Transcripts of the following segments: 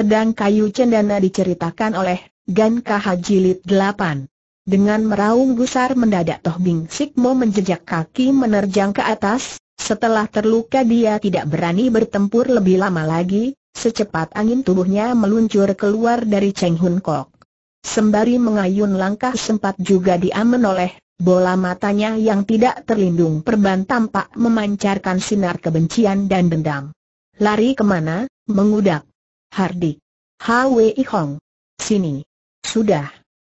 Pedang kayu cendana diceritakan oleh Gan Kaha Jilid 8. Dengan meraung gusar mendadak Toh Bing Sikmo menjejak kaki menerjang ke atas, setelah terluka dia tidak berani bertempur lebih lama lagi, secepat angin tubuhnya meluncur keluar dari Cheng Hun Kok. Sembari mengayun langkah sempat juga dia menoleh. bola matanya yang tidak terlindung perban tampak memancarkan sinar kebencian dan dendam. Lari kemana? Mengudak. Hardik. Hwi Hong. Sini. Sudah.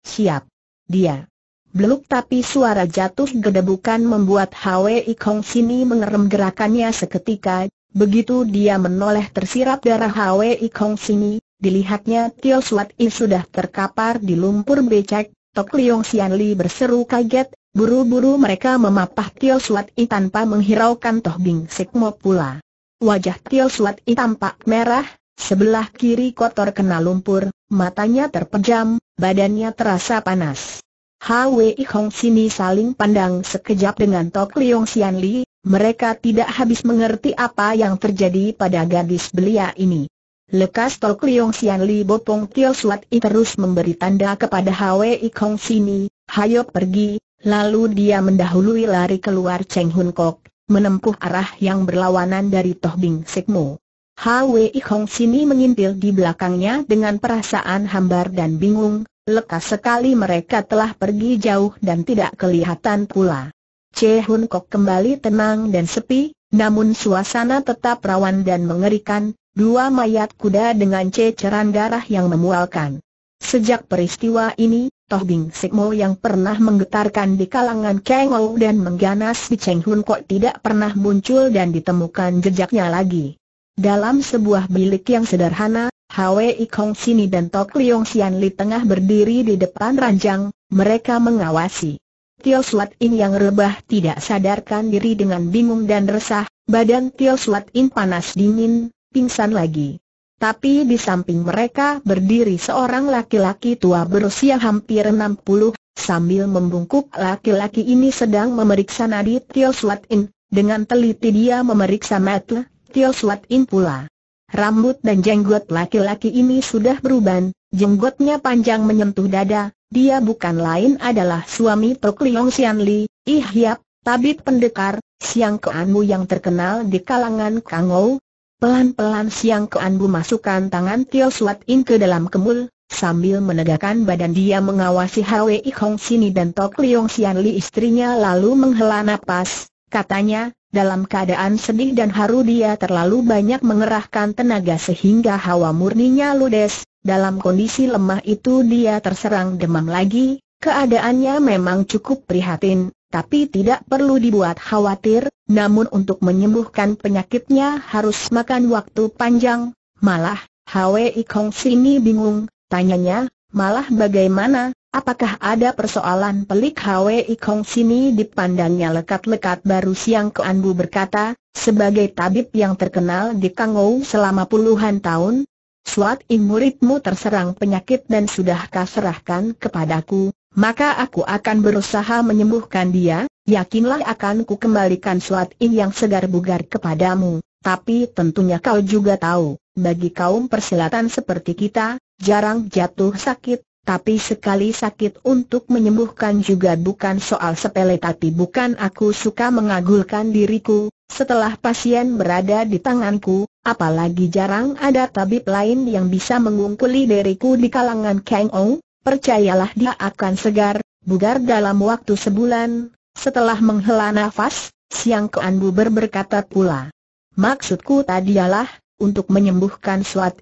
Siap. Dia. Beluk tapi suara jatuh gede bukan membuat Hwi Hong Sini mengerem gerakannya seketika, begitu dia menoleh tersirap darah Hwi Hong Sini, dilihatnya Tio Suat I sudah terkapar di lumpur becek, Tok Liong Sian Li berseru kaget, buru-buru mereka memapah Tio Suat I tanpa menghiraukan Toh Bing Sekmo pula. Wajah Tio Suat I tampak merah, Sebelah kiri kotor kena lumpur, matanya terpejam, badannya terasa panas. Hwee Hong Sini saling pandang sekejap dengan Tok Leong Sian Li, mereka tidak habis mengerti apa yang terjadi pada gadis belia ini. Lekas Tok Leong Sian Li Bopong Tio Suat I terus memberi tanda kepada Hwee Hong Sini, hayo pergi, lalu dia mendahului lari keluar Cheng Hun Kok, menempuh arah yang berlawanan dari Toh Bing Sekmo. Hwi Kong Sini mengintil di belakangnya dengan perasaan hambar dan bingung, lekas sekali mereka telah pergi jauh dan tidak kelihatan pula. Che Hun Kok kembali tenang dan sepi, namun suasana tetap rawan dan mengerikan, dua mayat kuda dengan ceceran darah yang memualkan. Sejak peristiwa ini, Toh Bing Sikmo yang pernah menggetarkan di kalangan Kang dan mengganas di Cheng Hun Kok tidak pernah muncul dan ditemukan jejaknya lagi. Dalam sebuah bilik yang sederhana, Hwei Kong Sini dan Tok Liong Sian Li tengah berdiri di depan ranjang, mereka mengawasi. Tio Suat In yang rebah tidak sadarkan diri dengan bingung dan resah, badan Tio Suat In panas dingin, pingsan lagi. Tapi di samping mereka berdiri seorang laki-laki tua berusia hampir 60, sambil membungkuk laki-laki ini sedang memeriksa nadi Tio Suat In. Dengan teliti dia memeriksa mata, Tio Suat In pula. Rambut dan jenggot laki-laki ini sudah beruban, jenggotnya panjang menyentuh dada, dia bukan lain adalah suami Tok Liong Sian Li, Ih Hiap, tabib pendekar, Siang Ke Anbu yang terkenal di kalangan Kangou. Pelan-pelan Siang Ke Anbu masukkan tangan Tio Suat In ke dalam kemul, sambil menegakkan badan dia mengawasi Hwee Hong Sini dan Tok Liong Sian Li istrinya lalu menghela napas, katanya, dalam keadaan sedih dan haru dia terlalu banyak mengerahkan tenaga sehingga hawa murninya ludes, dalam kondisi lemah itu dia terserang demam lagi, keadaannya memang cukup prihatin, tapi tidak perlu dibuat khawatir, namun untuk menyembuhkan penyakitnya harus makan waktu panjang, malah, Hwee Kong Sini bingung, tanyanya, malah bagaimana, Apakah ada persoalan pelik Hwi Kong sini dipandangnya lekat-lekat baru siang Ke berkata, sebagai tabib yang terkenal di Kangou selama puluhan tahun, Suat imuritmu terserang penyakit dan sudahkah serahkan kepadaku, maka aku akan berusaha menyembuhkan dia, yakinlah akan ku kembalikan Suat im yang segar bugar kepadamu, tapi tentunya kau juga tahu, bagi kaum persilatan seperti kita, jarang jatuh sakit, tapi sekali sakit untuk menyembuhkan juga bukan soal sepele tapi bukan aku suka mengagulkan diriku, setelah pasien berada di tanganku, apalagi jarang ada tabib lain yang bisa mengungkuli diriku di kalangan Kang Ou, percayalah dia akan segar, bugar dalam waktu sebulan, setelah menghela nafas, Siang Kean Buber berkata pula. Maksudku tadialah, untuk menyembuhkan Suat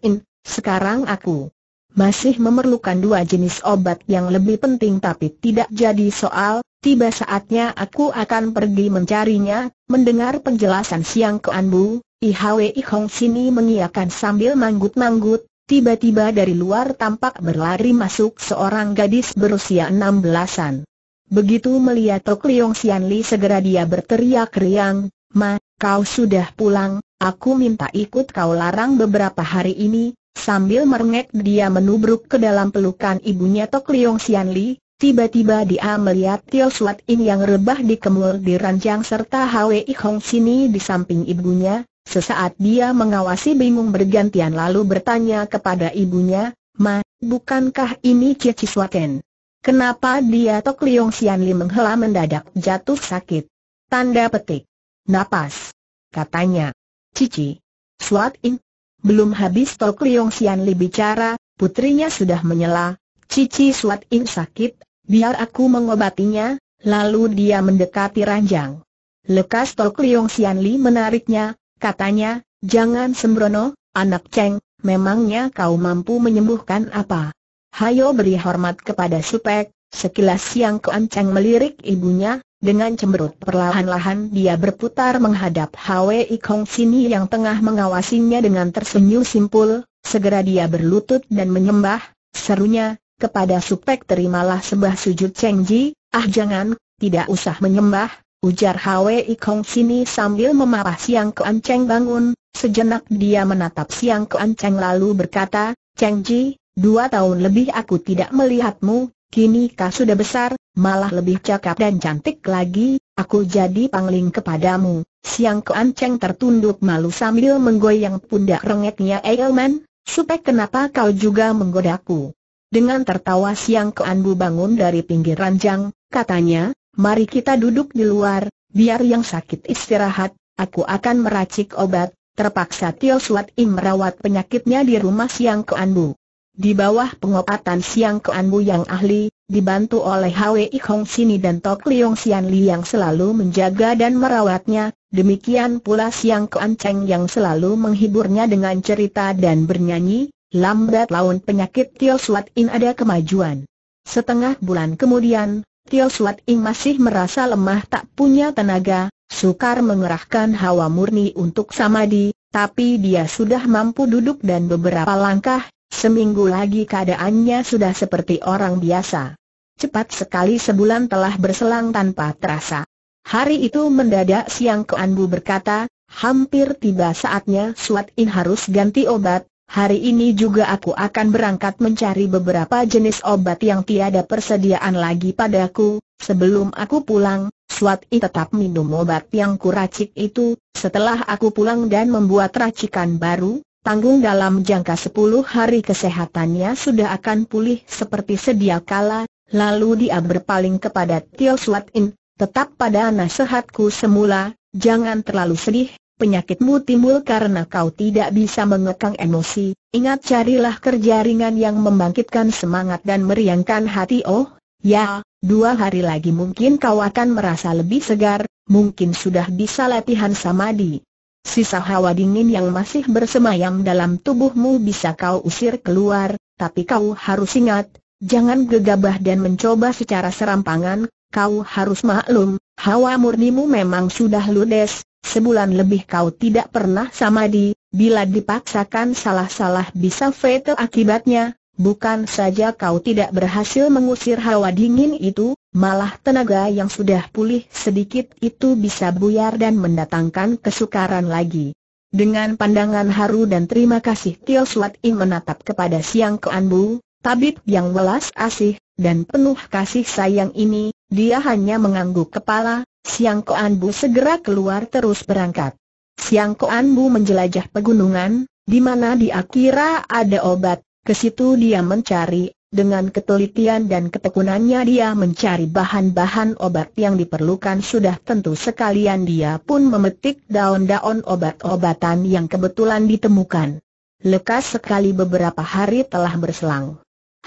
sekarang aku masih memerlukan dua jenis obat yang lebih penting tapi tidak jadi soal, tiba saatnya aku akan pergi mencarinya, mendengar penjelasan Siang ke Anbu, Ihawe Hong Sini mengiakan sambil manggut-manggut, tiba-tiba dari luar tampak berlari masuk seorang gadis berusia enam belasan. Begitu melihat Tok Leong Sian Li segera dia berteriak riang, Ma, kau sudah pulang, aku minta ikut kau larang beberapa hari ini, Sambil merengek dia menubruk ke dalam pelukan ibunya Tok Liong Sian Li, tiba-tiba dia melihat Tio Suat In yang rebah di kemul di ranjang serta Hwi Hong Sini di samping ibunya, Sesaat dia mengawasi bingung bergantian lalu bertanya kepada ibunya, Ma, bukankah ini Cici Swaten? Kenapa dia Tok Liong Sian Li menghela mendadak jatuh sakit? Tanda petik. Napas. Katanya. Cici. Swat In, belum habis Tok Liong Sian Li bicara, putrinya sudah menyela, Cici Suat In sakit, biar aku mengobatinya, lalu dia mendekati ranjang. Lekas Tok Liong Sian Li menariknya, katanya, jangan sembrono, anak ceng, memangnya kau mampu menyembuhkan apa? Hayo beri hormat kepada Supek, sekilas siang Kuan Cheng melirik ibunya, dengan cemberut perlahan-lahan dia berputar menghadap Hwi Kong Sini yang tengah mengawasinya dengan tersenyum simpul, segera dia berlutut dan menyembah, serunya, kepada Supek terimalah sebuah sujud Cheng Ji, ah jangan, tidak usah menyembah, ujar Hwi Kong Sini sambil memarah Siang ke Anceng bangun, sejenak dia menatap Siang ke Anceng lalu berkata, Cheng Ji, dua tahun lebih aku tidak melihatmu, kini kau sudah besar, malah lebih cakap dan cantik lagi, aku jadi pangling kepadamu. Siang Keanceng tertunduk malu sambil menggoyang pundak rengeknya Eilman, supaya kenapa kau juga menggodaku. Dengan tertawa Siang Keanbu bangun dari pinggir ranjang, katanya, mari kita duduk di luar, biar yang sakit istirahat, aku akan meracik obat. Terpaksa Tio Suat Im merawat penyakitnya di rumah Siang Keanbu. Di bawah pengobatan Siang Keanbu yang ahli, dibantu oleh Hwi Kong Sini dan Tok Leong Sian Li yang selalu menjaga dan merawatnya, demikian pula Siang Kuan Cheng yang selalu menghiburnya dengan cerita dan bernyanyi, lambat laun penyakit Tio Suat In ada kemajuan. Setengah bulan kemudian, Tio Suat In masih merasa lemah tak punya tenaga, sukar mengerahkan hawa murni untuk samadi, tapi dia sudah mampu duduk dan beberapa langkah, seminggu lagi keadaannya sudah seperti orang biasa. Cepat sekali sebulan telah berselang tanpa terasa. Hari itu mendadak siang Keanbu berkata, hampir tiba saatnya Suat In harus ganti obat, hari ini juga aku akan berangkat mencari beberapa jenis obat yang tiada persediaan lagi padaku, sebelum aku pulang, Suat In tetap minum obat yang kuracik itu, setelah aku pulang dan membuat racikan baru, tanggung dalam jangka sepuluh hari kesehatannya sudah akan pulih seperti sedia kala, Lalu dia berpaling kepada Tio Suat In, tetap pada nasihatku semula, jangan terlalu sedih, penyakitmu timbul karena kau tidak bisa mengekang emosi, ingat carilah kerja ringan yang membangkitkan semangat dan meriangkan hati oh, ya, dua hari lagi mungkin kau akan merasa lebih segar, mungkin sudah bisa latihan samadi. Sisa hawa dingin yang masih bersemayam dalam tubuhmu bisa kau usir keluar, tapi kau harus ingat, Jangan gegabah dan mencoba secara serampangan, kau harus maklum, hawa murnimu memang sudah ludes, sebulan lebih kau tidak pernah sama di. bila dipaksakan salah-salah bisa fatal akibatnya, bukan saja kau tidak berhasil mengusir hawa dingin itu, malah tenaga yang sudah pulih sedikit itu bisa buyar dan mendatangkan kesukaran lagi. Dengan pandangan haru dan terima kasih Tio Suat Ing menatap kepada Siang Keanbu, Tabib yang welas asih, dan penuh kasih sayang ini, dia hanya mengangguk kepala, Siang Koan segera keluar terus berangkat. Siang Koan menjelajah pegunungan, di mana dia kira ada obat, ke situ dia mencari, dengan ketelitian dan ketekunannya dia mencari bahan-bahan obat yang diperlukan sudah tentu sekalian dia pun memetik daun-daun obat-obatan yang kebetulan ditemukan. Lekas sekali beberapa hari telah berselang.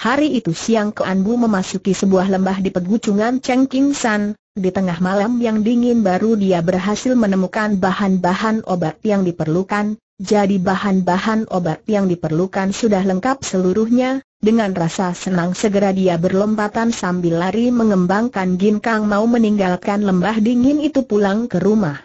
Hari itu siang Keanbu memasuki sebuah lembah di pegunungan Chengking San, di tengah malam yang dingin baru dia berhasil menemukan bahan-bahan obat yang diperlukan, jadi bahan-bahan obat yang diperlukan sudah lengkap seluruhnya, dengan rasa senang segera dia berlompatan sambil lari mengembangkan ginkang mau meninggalkan lembah dingin itu pulang ke rumah.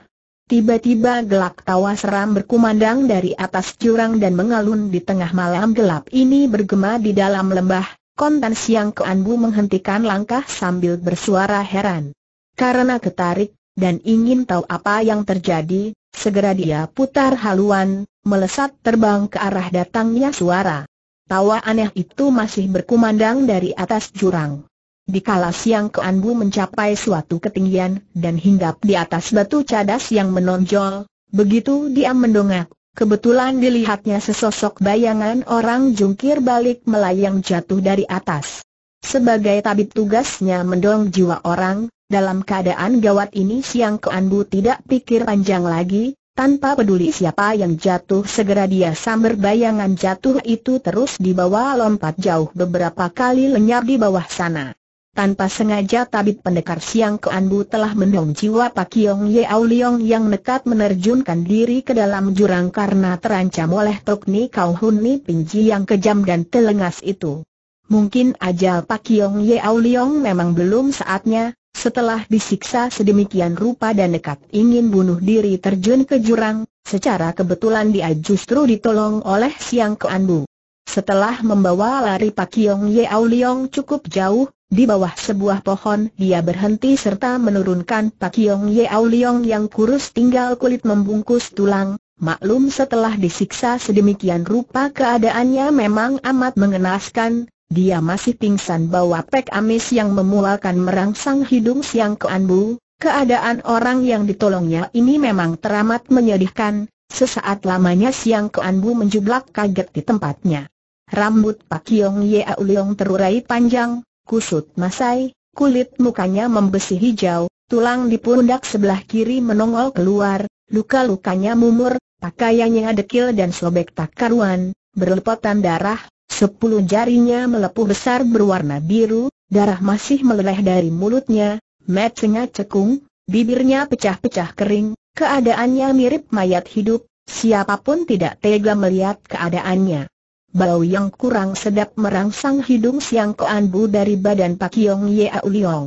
Tiba-tiba gelak tawa seram berkumandang dari atas jurang dan mengalun di tengah malam gelap ini bergema di dalam lembah, kontan siang keanbu menghentikan langkah sambil bersuara heran. Karena ketarik, dan ingin tahu apa yang terjadi, segera dia putar haluan, melesat terbang ke arah datangnya suara. Tawa aneh itu masih berkumandang dari atas jurang. Di kala siang keanbu mencapai suatu ketinggian dan hinggap di atas batu cadas yang menonjol, begitu dia mendongak, kebetulan dilihatnya sesosok bayangan orang jungkir balik melayang jatuh dari atas. Sebagai tabib tugasnya mendong jiwa orang, dalam keadaan gawat ini siang keanbu tidak pikir panjang lagi, tanpa peduli siapa yang jatuh segera dia sambar bayangan jatuh itu terus dibawa lompat jauh beberapa kali lenyap di bawah sana. Tanpa sengaja tabib pendekar siang Ke keanbu telah mendong jiwa Pak Yong Ye Au Leong yang nekat menerjunkan diri ke dalam jurang karena terancam oleh Tok Ni Kau Hun Ni Pinji yang kejam dan telengas itu. Mungkin ajal Pak Yong Ye Au Leong memang belum saatnya, setelah disiksa sedemikian rupa dan nekat ingin bunuh diri terjun ke jurang, secara kebetulan dia justru ditolong oleh siang Ke keanbu. Setelah membawa lari Pak Yong Ye Au Leong cukup jauh, di bawah sebuah pohon dia berhenti serta menurunkan Pak Yong Yeau Liong yang kurus tinggal kulit membungkus tulang. Maklum setelah disiksa sedemikian rupa keadaannya memang amat mengenaskan, dia masih pingsan bawa pek amis yang memulakan merangsang hidung siang keanbu. Keadaan orang yang ditolongnya ini memang teramat menyedihkan, sesaat lamanya siang keanbu anbu menjublak kaget di tempatnya. Rambut Pak Yong Yeau Liong terurai panjang, kusut masai, kulit mukanya membesi hijau, tulang di pundak sebelah kiri menongol keluar, luka-lukanya mumur, pakaiannya dekil dan sobek tak karuan, berlepotan darah, sepuluh jarinya melepuh besar berwarna biru, darah masih meleleh dari mulutnya, matanya cekung, bibirnya pecah-pecah kering, keadaannya mirip mayat hidup, siapapun tidak tega melihat keadaannya bau yang kurang sedap merangsang hidung Siang Koan Bu dari badan Pak Yong Yao Liong.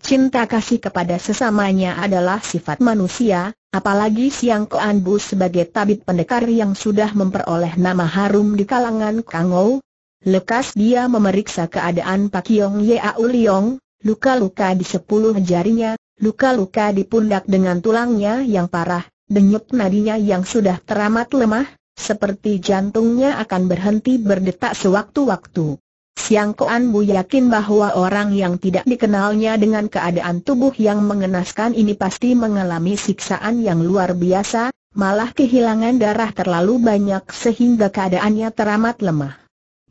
Cinta kasih kepada sesamanya adalah sifat manusia, apalagi Siang Koan Bu sebagai tabib pendekar yang sudah memperoleh nama harum di kalangan Kangou. Lekas dia memeriksa keadaan Pak Yong Yao Liong, luka-luka di sepuluh jarinya, luka-luka di pundak dengan tulangnya yang parah, denyut nadinya yang sudah teramat lemah, seperti jantungnya akan berhenti berdetak sewaktu-waktu. Siang Koan Bu yakin bahwa orang yang tidak dikenalnya dengan keadaan tubuh yang mengenaskan ini pasti mengalami siksaan yang luar biasa, malah kehilangan darah terlalu banyak sehingga keadaannya teramat lemah.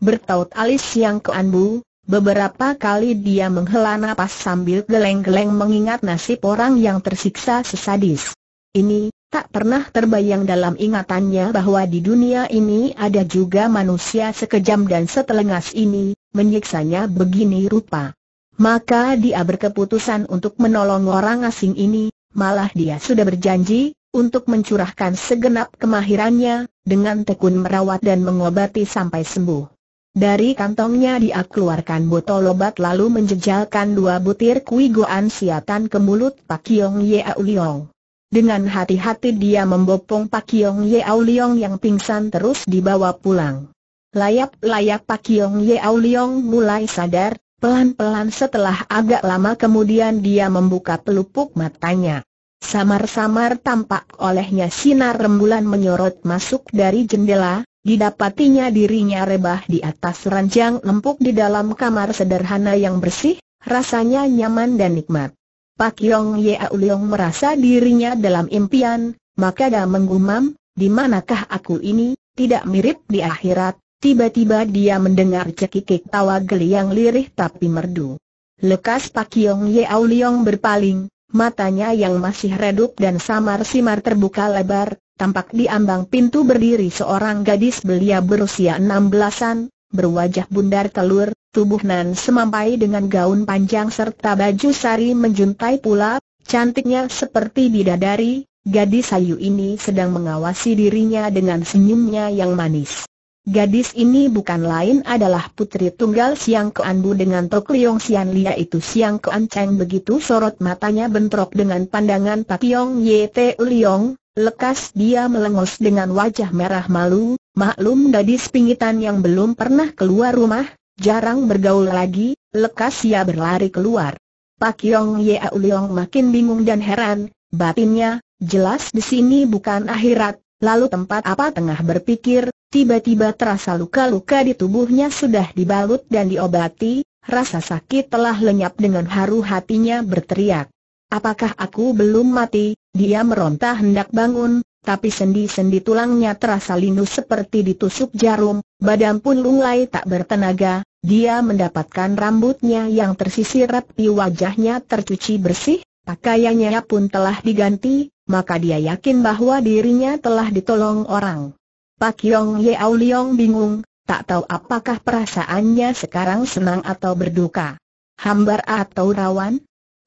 Bertaut alis Siang Koan Bu, beberapa kali dia menghela napas sambil geleng-geleng mengingat nasib orang yang tersiksa sesadis. Ini, tak pernah terbayang dalam ingatannya bahwa di dunia ini ada juga manusia sekejam dan setelengas ini, menyiksanya begini rupa. Maka dia berkeputusan untuk menolong orang asing ini, malah dia sudah berjanji, untuk mencurahkan segenap kemahirannya, dengan tekun merawat dan mengobati sampai sembuh. Dari kantongnya dia keluarkan botol obat lalu menjejalkan dua butir kui goan siatan ke mulut Pak Yong Ye Liong. Dengan hati-hati dia membopong Pak Yong Yeau Leong yang pingsan terus dibawa pulang. Layak-layak Pak Yong Yeau Leong mulai sadar, pelan-pelan setelah agak lama kemudian dia membuka pelupuk matanya. Samar-samar tampak olehnya sinar rembulan menyorot masuk dari jendela, didapatinya dirinya rebah di atas ranjang lempuk di dalam kamar sederhana yang bersih, rasanya nyaman dan nikmat. Pak Yong Au Leong merasa dirinya dalam impian, maka dia menggumam, di manakah aku ini, tidak mirip di akhirat, tiba-tiba dia mendengar cekikik tawa geli yang lirih tapi merdu. Lekas Pak Yong Au Leong berpaling, matanya yang masih redup dan samar-simar terbuka lebar, tampak di ambang pintu berdiri seorang gadis belia berusia enam belasan, berwajah bundar telur, Tubuh Nan semampai dengan gaun panjang serta baju sari menjuntai pula, cantiknya seperti bidadari, gadis sayu ini sedang mengawasi dirinya dengan senyumnya yang manis. Gadis ini bukan lain adalah putri tunggal Siang Keanbu Bu dengan Tok Liong Sian Lia itu Siang Kean Cheng begitu sorot matanya bentrok dengan pandangan Pak Yong Ye Yete Liong, lekas dia melengos dengan wajah merah malu, maklum gadis pingitan yang belum pernah keluar rumah, Jarang bergaul lagi, lekas ia berlari keluar. Pak Yong Yea Uliong makin bingung dan heran, batinnya, jelas di sini bukan akhirat, lalu tempat apa tengah berpikir, tiba-tiba terasa luka-luka di tubuhnya sudah dibalut dan diobati, rasa sakit telah lenyap dengan haru hatinya berteriak. Apakah aku belum mati? Dia meronta hendak bangun, tapi sendi-sendi tulangnya terasa linu seperti ditusuk jarum, badan pun lunglai tak bertenaga, dia mendapatkan rambutnya yang tersisir rapi wajahnya tercuci bersih, pakaiannya pun telah diganti, maka dia yakin bahwa dirinya telah ditolong orang. Pak Yong Yeau Leong bingung, tak tahu apakah perasaannya sekarang senang atau berduka. Hambar atau rawan?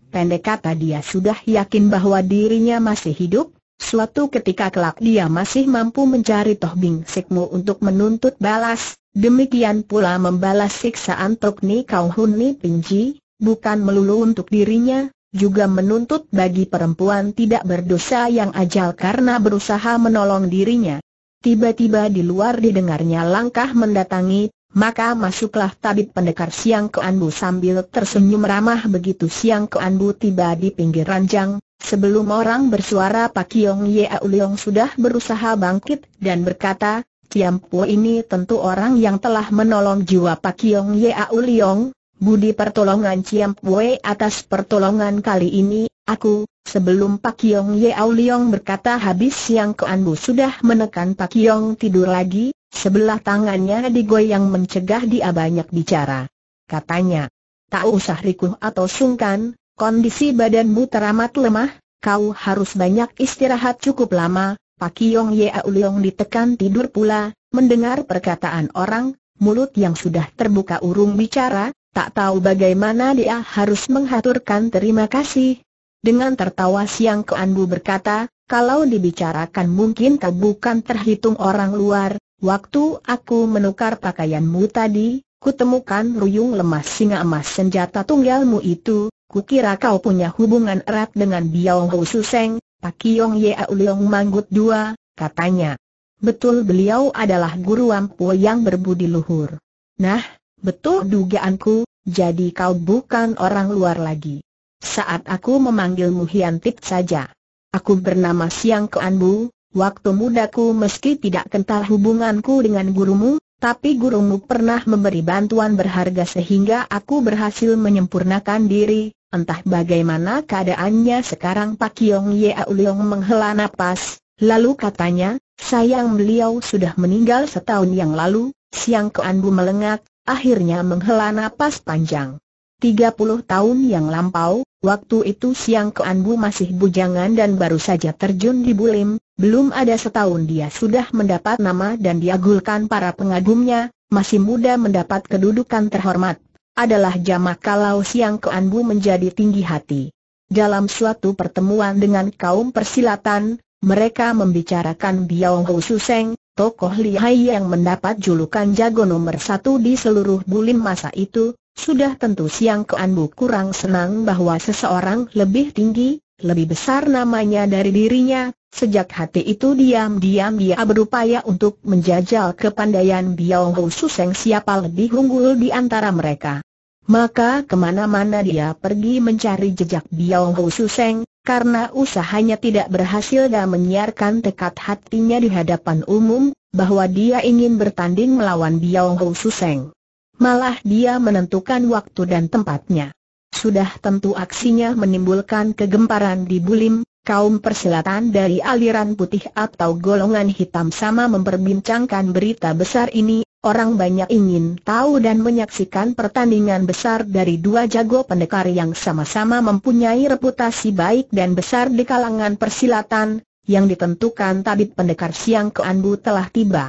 Pendek kata dia sudah yakin bahwa dirinya masih hidup, Suatu ketika kelak dia masih mampu mencari Toh Bing Sekmu untuk menuntut balas, demikian pula membalas siksaan Tok Ni Kau Hun Ni Pinji, bukan melulu untuk dirinya, juga menuntut bagi perempuan tidak berdosa yang ajal karena berusaha menolong dirinya. Tiba-tiba di luar didengarnya langkah mendatangi maka masuklah tabib pendekar Siang Keanbu sambil tersenyum ramah begitu Siang Keanbu tiba di pinggir ranjang, Sebelum orang bersuara Pak Yong Ye Leong sudah berusaha bangkit dan berkata, Kiam Po ini tentu orang yang telah menolong jiwa Pak Yong Ye Leong, budi pertolongan Kiam Po atas pertolongan kali ini, aku, sebelum Pak Yong Ye Leong berkata habis yang Keanbu sudah menekan Pak Yong tidur lagi, sebelah tangannya digoyang mencegah dia banyak bicara. Katanya, tak usah rikuh atau sungkan, Kondisi badanmu teramat lemah, kau harus banyak istirahat cukup lama. Pak Yong Yeul Leong ditekan tidur pula, mendengar perkataan orang, mulut yang sudah terbuka urung bicara, tak tahu bagaimana dia harus menghaturkan terima kasih. Dengan tertawa siang Keanbu berkata, kalau dibicarakan mungkin kau bukan terhitung orang luar, waktu aku menukar pakaianmu tadi, kutemukan ruyung lemas singa emas senjata tunggalmu itu, Kukira kau punya hubungan erat dengan Biao Hou Suseng, Kiong Ye Leong Manggut II, katanya. Betul beliau adalah guru ampu yang berbudi luhur. Nah, betul dugaanku, jadi kau bukan orang luar lagi. Saat aku memanggilmu Hiantip saja. Aku bernama Siang Keanbu, waktu mudaku meski tidak kental hubunganku dengan gurumu, tapi gurumu pernah memberi bantuan berharga sehingga aku berhasil menyempurnakan diri, Entah bagaimana keadaannya sekarang Pak Yong Yea Uliong menghela napas, lalu katanya, sayang beliau sudah meninggal setahun yang lalu, Siang Keanbu melengat, akhirnya menghela napas panjang. 30 tahun yang lampau, waktu itu Siang Keanbu masih bujangan dan baru saja terjun di Bulim, belum ada setahun dia sudah mendapat nama dan diagulkan para pengagumnya, masih muda mendapat kedudukan terhormat adalah jamak kalau Siang Keanbu menjadi tinggi hati. Dalam suatu pertemuan dengan kaum persilatan, mereka membicarakan Biao Hu Suseng, tokoh lihai yang mendapat julukan jago nomor satu di seluruh bulim masa itu, sudah tentu Siang Keanbu kurang senang bahwa seseorang lebih tinggi, lebih besar namanya dari dirinya, Sejak hati itu diam-diam dia berupaya untuk menjajal kepandaian Biao Hu Suseng siapa lebih unggul di antara mereka. Maka kemana-mana dia pergi mencari jejak Biao Hu Suseng, karena usahanya tidak berhasil dan menyiarkan tekad hatinya di hadapan umum, bahwa dia ingin bertanding melawan Biao Hu Suseng. Malah dia menentukan waktu dan tempatnya. Sudah tentu aksinya menimbulkan kegemparan di Bulim, kaum persilatan dari aliran putih atau golongan hitam sama memperbincangkan berita besar ini, Orang banyak ingin tahu dan menyaksikan pertandingan besar dari dua jago pendekar yang sama-sama mempunyai reputasi baik dan besar di kalangan persilatan, yang ditentukan tabib pendekar siang keanbu telah tiba.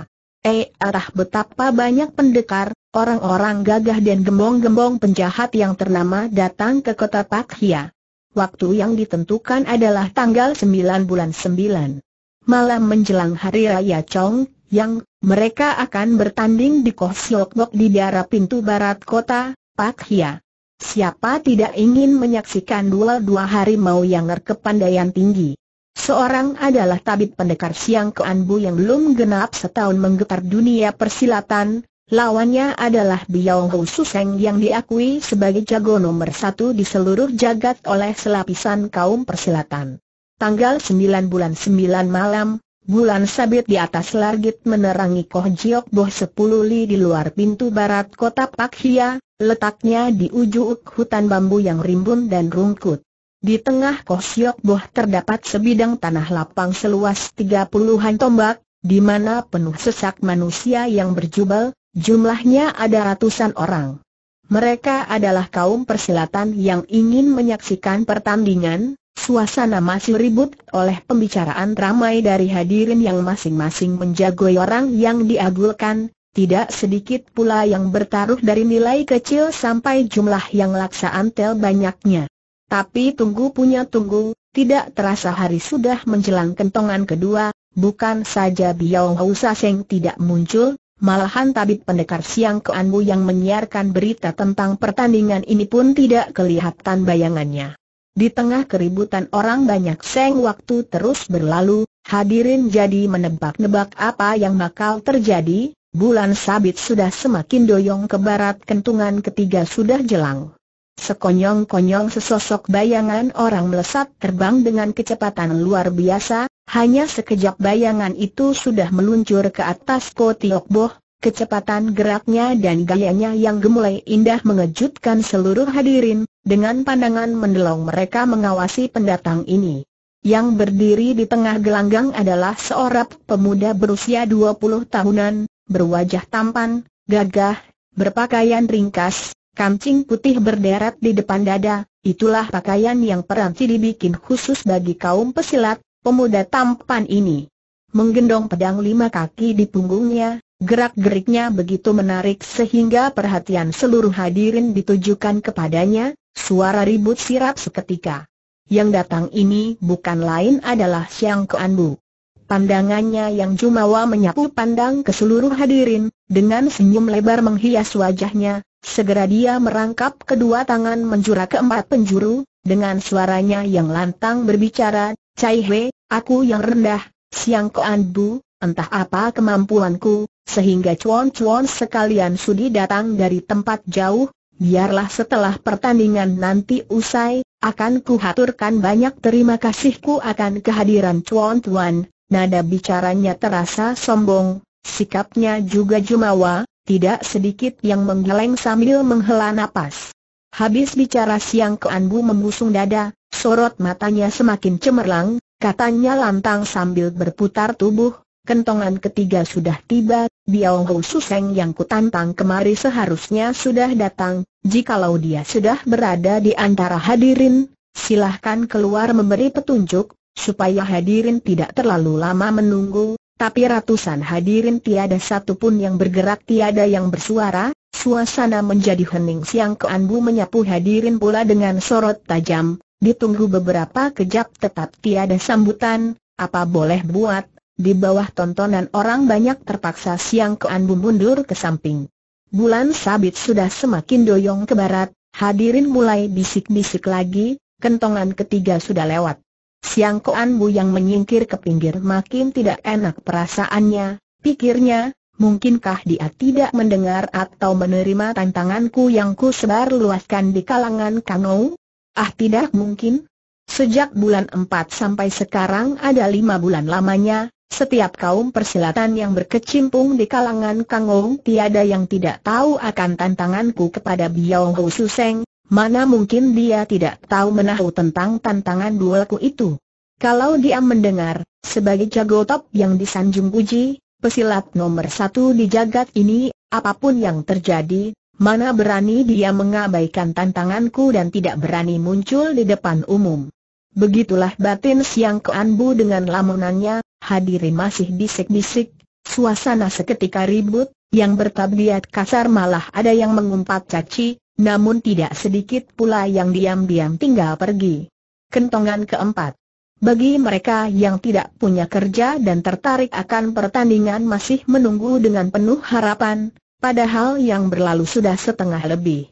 Eh, arah betapa banyak pendekar, orang-orang gagah dan gembong-gembong penjahat yang ternama datang ke kota Pakhia. Waktu yang ditentukan adalah tanggal 9 bulan 9. Malam menjelang hari raya Chong, yang mereka akan bertanding di Koh Siok di daerah pintu barat kota, Pak Hia. Siapa tidak ingin menyaksikan dua dua harimau yang berkepandaian tinggi? Seorang adalah tabib pendekar Siang keanbu yang belum genap setahun menggetar dunia persilatan, lawannya adalah Biao Hou Suseng yang diakui sebagai jago nomor satu di seluruh jagat oleh selapisan kaum persilatan. Tanggal 9 bulan 9 malam, Bulan sabit di atas langit menerangi Koh Jiok Boh 10 li di luar pintu barat kota Pak Hia, letaknya di ujung hutan bambu yang rimbun dan rungkut. Di tengah Koh Jiok Boh terdapat sebidang tanah lapang seluas 30-an tombak, di mana penuh sesak manusia yang berjubel, jumlahnya ada ratusan orang. Mereka adalah kaum persilatan yang ingin menyaksikan pertandingan, suasana masih ribut oleh pembicaraan ramai dari hadirin yang masing-masing menjagoi orang yang diagulkan, tidak sedikit pula yang bertaruh dari nilai kecil sampai jumlah yang laksa antel banyaknya. Tapi tunggu punya tunggu, tidak terasa hari sudah menjelang kentongan kedua, bukan saja Biao Hausa Seng tidak muncul, malahan tabib pendekar siang Keanbu yang menyiarkan berita tentang pertandingan ini pun tidak kelihatan bayangannya. Di tengah keributan orang banyak seng waktu terus berlalu, hadirin jadi menebak-nebak apa yang bakal terjadi, bulan sabit sudah semakin doyong ke barat kentungan ketiga sudah jelang. Sekonyong-konyong sesosok bayangan orang melesat terbang dengan kecepatan luar biasa, hanya sekejap bayangan itu sudah meluncur ke atas boh, Kecepatan geraknya dan gayanya yang gemulai indah mengejutkan seluruh hadirin, dengan pandangan mendelong mereka mengawasi pendatang ini. Yang berdiri di tengah gelanggang adalah seorang pemuda berusia 20 tahunan, berwajah tampan, gagah, berpakaian ringkas, kancing putih berderet di depan dada, itulah pakaian yang peranti dibikin khusus bagi kaum pesilat, pemuda tampan ini. Menggendong pedang lima kaki di punggungnya, gerak-geriknya begitu menarik sehingga perhatian seluruh hadirin ditujukan kepadanya, Suara ribut sirap seketika. Yang datang ini bukan lain adalah Xiang Keanbu. Pandangannya yang jumawa menyapu pandang ke seluruh hadirin, dengan senyum lebar menghias wajahnya, segera dia merangkap kedua tangan menjura keempat penjuru, dengan suaranya yang lantang berbicara, Cai Hwe, aku yang rendah, Siang Koan Bu, entah apa kemampuanku, sehingga cuan-cuan sekalian sudi datang dari tempat jauh, biarlah setelah pertandingan nanti usai, akan kuhaturkan banyak terima kasihku akan kehadiran Chuan Tuan, nada bicaranya terasa sombong, sikapnya juga jumawa, tidak sedikit yang menggeleng sambil menghela nafas. Habis bicara siang Keanbu mengusung dada, sorot matanya semakin cemerlang, katanya lantang sambil berputar tubuh, kentongan ketiga sudah tiba, Biao Hou Suseng yang kutantang kemari seharusnya sudah datang, jikalau dia sudah berada di antara hadirin, silahkan keluar memberi petunjuk, supaya hadirin tidak terlalu lama menunggu, tapi ratusan hadirin tiada satupun yang bergerak tiada yang bersuara, suasana menjadi hening siang keanbu menyapu hadirin pula dengan sorot tajam, ditunggu beberapa kejap tetap tiada sambutan, apa boleh buat, di bawah tontonan orang banyak terpaksa Siang keanbu mundur ke samping. Bulan sabit sudah semakin doyong ke barat, hadirin mulai bisik-bisik lagi, kentongan ketiga sudah lewat. Siang keanbu yang menyingkir ke pinggir makin tidak enak perasaannya, pikirnya, mungkinkah dia tidak mendengar atau menerima tantanganku yang ku sebar luaskan di kalangan Kangou? Ah tidak mungkin. Sejak bulan 4 sampai sekarang ada lima bulan lamanya, setiap kaum persilatan yang berkecimpung di kalangan Kangong tiada yang tidak tahu akan tantanganku kepada Biao Hu Suseng, mana mungkin dia tidak tahu menahu tentang tantangan duelku itu. Kalau dia mendengar, sebagai jago top yang disanjung puji, pesilat nomor satu di jagat ini, apapun yang terjadi, mana berani dia mengabaikan tantanganku dan tidak berani muncul di depan umum. Begitulah batin Siang Keanbu dengan lamunannya, hadiri masih bisik-bisik, suasana seketika ribut, yang bertabiat kasar malah ada yang mengumpat caci, namun tidak sedikit pula yang diam-diam tinggal pergi. Kentongan keempat. Bagi mereka yang tidak punya kerja dan tertarik akan pertandingan masih menunggu dengan penuh harapan, padahal yang berlalu sudah setengah lebih.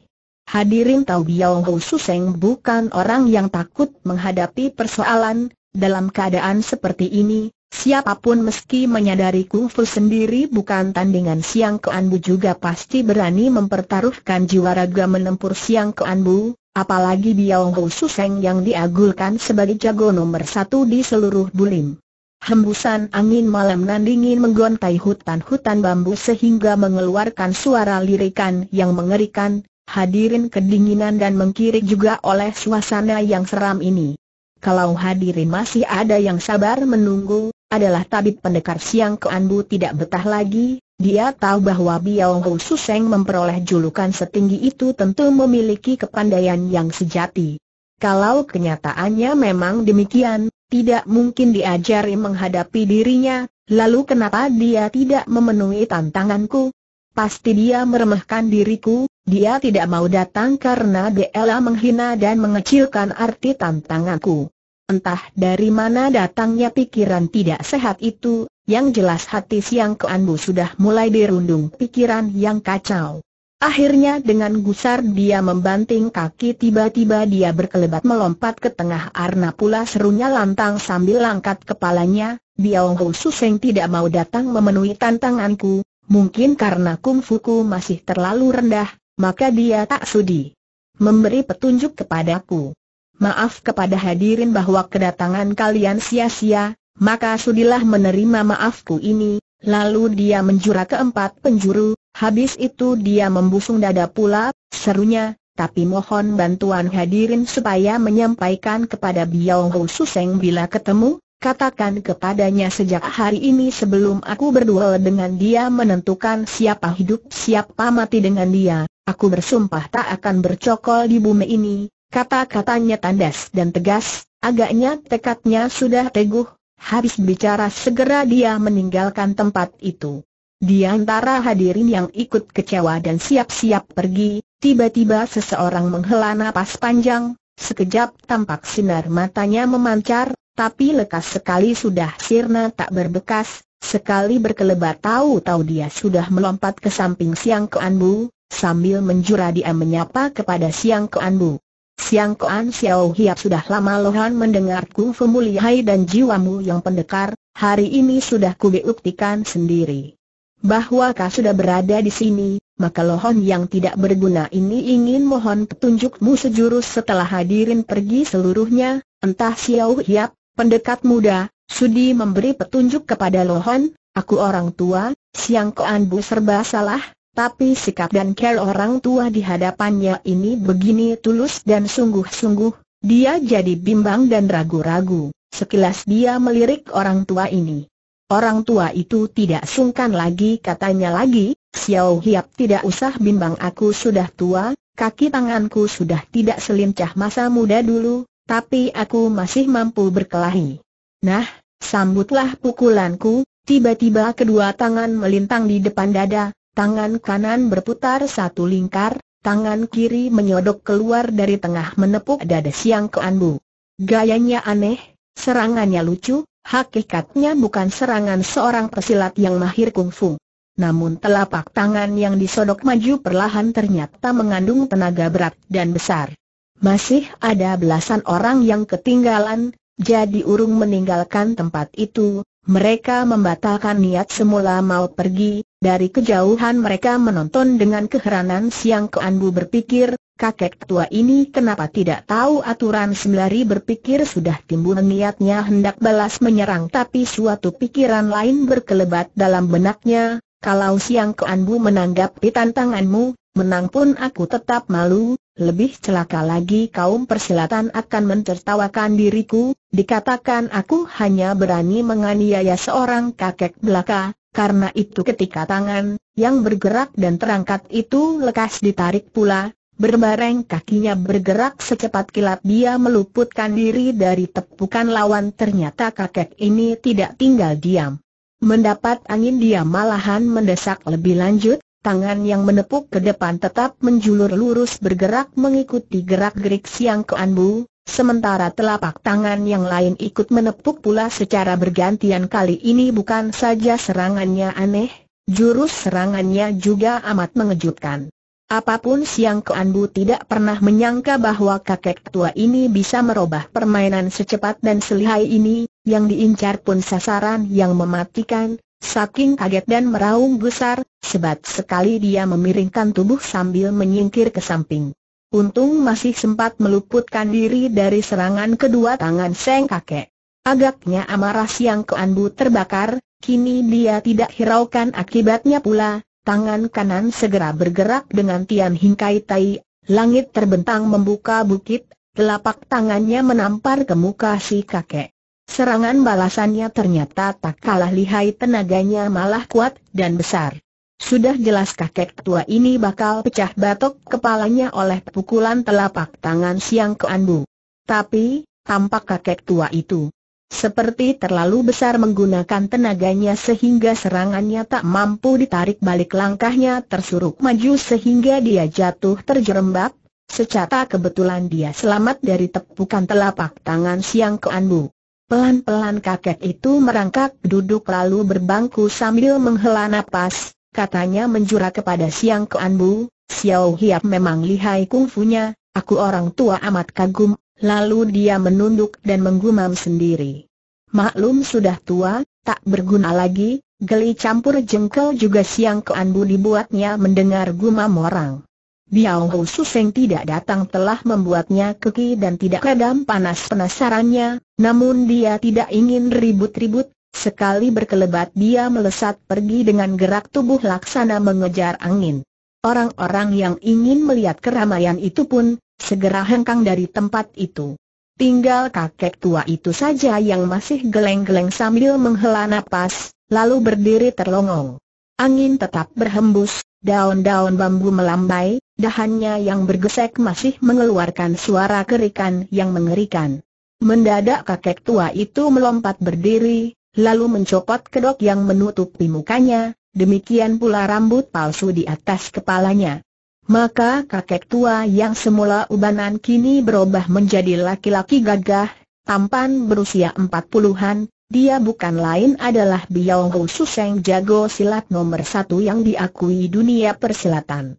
Hadirin tahu Biao Hou Suseng bukan orang yang takut menghadapi persoalan, dalam keadaan seperti ini, Siapapun meski menyadari kungfu sendiri bukan tandingan Siang Keanbu juga pasti berani mempertaruhkan jiwa raga menempur Siang Keanbu, apalagi Biao Hou Suseng yang diagulkan sebagai jago nomor satu di seluruh Bulim. Hembusan angin malam nan dingin menggontai hutan-hutan bambu sehingga mengeluarkan suara lirikan yang mengerikan, hadirin kedinginan dan mengkirik juga oleh suasana yang seram ini. Kalau hadirin masih ada yang sabar menunggu, adalah tabib pendekar siang Keanbu tidak betah lagi, dia tahu bahwa Biao Hu Suseng memperoleh julukan setinggi itu tentu memiliki kepandaian yang sejati. Kalau kenyataannya memang demikian, tidak mungkin diajari menghadapi dirinya, lalu kenapa dia tidak memenuhi tantanganku? Pasti dia meremehkan diriku, dia tidak mau datang karena DLA menghina dan mengecilkan arti tantanganku. Entah dari mana datangnya pikiran tidak sehat itu, yang jelas hati siang keanbu sudah mulai dirundung pikiran yang kacau. Akhirnya dengan gusar dia membanting kaki tiba-tiba dia berkelebat melompat ke tengah Arna pula serunya lantang sambil langkat kepalanya, Biao Ho Suseng tidak mau datang memenuhi tantanganku, mungkin karena kungfuku masih terlalu rendah, maka dia tak sudi memberi petunjuk kepadaku. Maaf kepada hadirin bahwa kedatangan kalian sia-sia, maka sudilah menerima maafku ini. Lalu dia menjura keempat penjuru, habis itu dia membusung dada pula, serunya, tapi mohon bantuan hadirin supaya menyampaikan kepada Biao Hou Suseng bila ketemu, katakan kepadanya sejak hari ini sebelum aku berdua dengan dia menentukan siapa hidup siapa mati dengan dia, Aku bersumpah tak akan bercokol di bumi ini, kata-katanya tandas dan tegas, agaknya tekadnya sudah teguh, habis bicara segera dia meninggalkan tempat itu. Di antara hadirin yang ikut kecewa dan siap-siap pergi, tiba-tiba seseorang menghela napas panjang, sekejap tampak sinar matanya memancar, tapi lekas sekali sudah sirna tak berbekas, sekali berkelebat tahu-tahu dia sudah melompat ke samping Siang Keanbu, Sambil menjura dia menyapa kepada Siang Kuan Bu. Siang Kuan Xiao Hiap sudah lama lohan mendengar Fu mulihai dan jiwamu yang pendekar, hari ini sudah kubuktikan sendiri. Bahwa kau sudah berada di sini, maka lohon yang tidak berguna ini ingin mohon petunjukmu sejurus setelah hadirin pergi seluruhnya, entah Xiao Hiap, pendekat muda, sudi memberi petunjuk kepada lohon, aku orang tua, Siang Kuan Bu serba salah, tapi sikap dan care orang tua di hadapannya ini begini tulus dan sungguh-sungguh, dia jadi bimbang dan ragu-ragu. Sekilas dia melirik orang tua ini. Orang tua itu tidak sungkan lagi katanya lagi, Xiao Hiap tidak usah bimbang aku sudah tua, kaki tanganku sudah tidak selincah masa muda dulu, tapi aku masih mampu berkelahi. Nah, sambutlah pukulanku, tiba-tiba kedua tangan melintang di depan dada, Tangan kanan berputar satu lingkar, tangan kiri menyodok keluar dari tengah menepuk dada Siang keanbu. Anbu. Gayanya aneh, serangannya lucu, hakikatnya bukan serangan seorang pesilat yang mahir kungfu. Namun telapak tangan yang disodok maju perlahan ternyata mengandung tenaga berat dan besar. Masih ada belasan orang yang ketinggalan, jadi urung meninggalkan tempat itu, mereka membatalkan niat semula mau pergi, dari kejauhan mereka menonton dengan keheranan Siang Keanbu berpikir, kakek tua ini kenapa tidak tahu aturan sembari berpikir sudah timbul niatnya hendak balas menyerang tapi suatu pikiran lain berkelebat dalam benaknya, kalau Siang Keanbu menanggapi tantanganmu, menang pun aku tetap malu, lebih celaka lagi kaum persilatan akan mencertawakan diriku, dikatakan aku hanya berani menganiaya seorang kakek belaka, karena itu ketika tangan, yang bergerak dan terangkat itu lekas ditarik pula, berbareng kakinya bergerak secepat kilat dia meluputkan diri dari tepukan lawan ternyata kakek ini tidak tinggal diam. Mendapat angin dia malahan mendesak lebih lanjut, tangan yang menepuk ke depan tetap menjulur lurus bergerak mengikuti gerak-gerik siang keanbu, Sementara telapak tangan yang lain ikut menepuk pula secara bergantian kali ini bukan saja serangannya aneh, jurus serangannya juga amat mengejutkan. Apapun Siang Keanbu tidak pernah menyangka bahwa kakek tua ini bisa merubah permainan secepat dan selihai ini, yang diincar pun sasaran yang mematikan, saking kaget dan meraung besar, sebat sekali dia memiringkan tubuh sambil menyingkir ke samping. Untung masih sempat meluputkan diri dari serangan kedua tangan Seng Kakek. Agaknya amarah Siang Keanbu terbakar, kini dia tidak hiraukan akibatnya pula, tangan kanan segera bergerak dengan tian hingkai tai, langit terbentang membuka bukit, telapak tangannya menampar ke muka si kakek. Serangan balasannya ternyata tak kalah lihai tenaganya malah kuat dan besar. Sudah jelas kakek tua ini bakal pecah batok kepalanya oleh pukulan telapak tangan siang ke Anbu. Tapi, tampak kakek tua itu seperti terlalu besar menggunakan tenaganya sehingga serangannya tak mampu ditarik balik langkahnya tersuruk maju sehingga dia jatuh terjerembab, secara kebetulan dia selamat dari tepukan telapak tangan siang ke Anbu. Pelan-pelan kakek itu merangkak duduk lalu berbangku sambil menghela napas, katanya menjura kepada Siang Keanbu, Xiao Hiap memang lihai kungfunya, aku orang tua amat kagum, lalu dia menunduk dan menggumam sendiri. Maklum sudah tua, tak berguna lagi, geli campur jengkel juga Siang Keanbu dibuatnya mendengar gumam orang. Biao Hu Seng tidak datang telah membuatnya keki dan tidak redam panas penasarannya, namun dia tidak ingin ribut-ribut, Sekali berkelebat dia melesat pergi dengan gerak tubuh laksana mengejar angin. Orang-orang yang ingin melihat keramaian itu pun, segera hengkang dari tempat itu. Tinggal kakek tua itu saja yang masih geleng-geleng sambil menghela napas, lalu berdiri terlongong. Angin tetap berhembus, daun-daun bambu melambai, dahannya yang bergesek masih mengeluarkan suara kerikan yang mengerikan. Mendadak kakek tua itu melompat berdiri, lalu mencopot kedok yang menutupi mukanya, demikian pula rambut palsu di atas kepalanya. Maka kakek tua yang semula ubanan kini berubah menjadi laki-laki gagah, tampan berusia empat puluhan, dia bukan lain adalah Biao Hu Suseng jago silat nomor satu yang diakui dunia persilatan.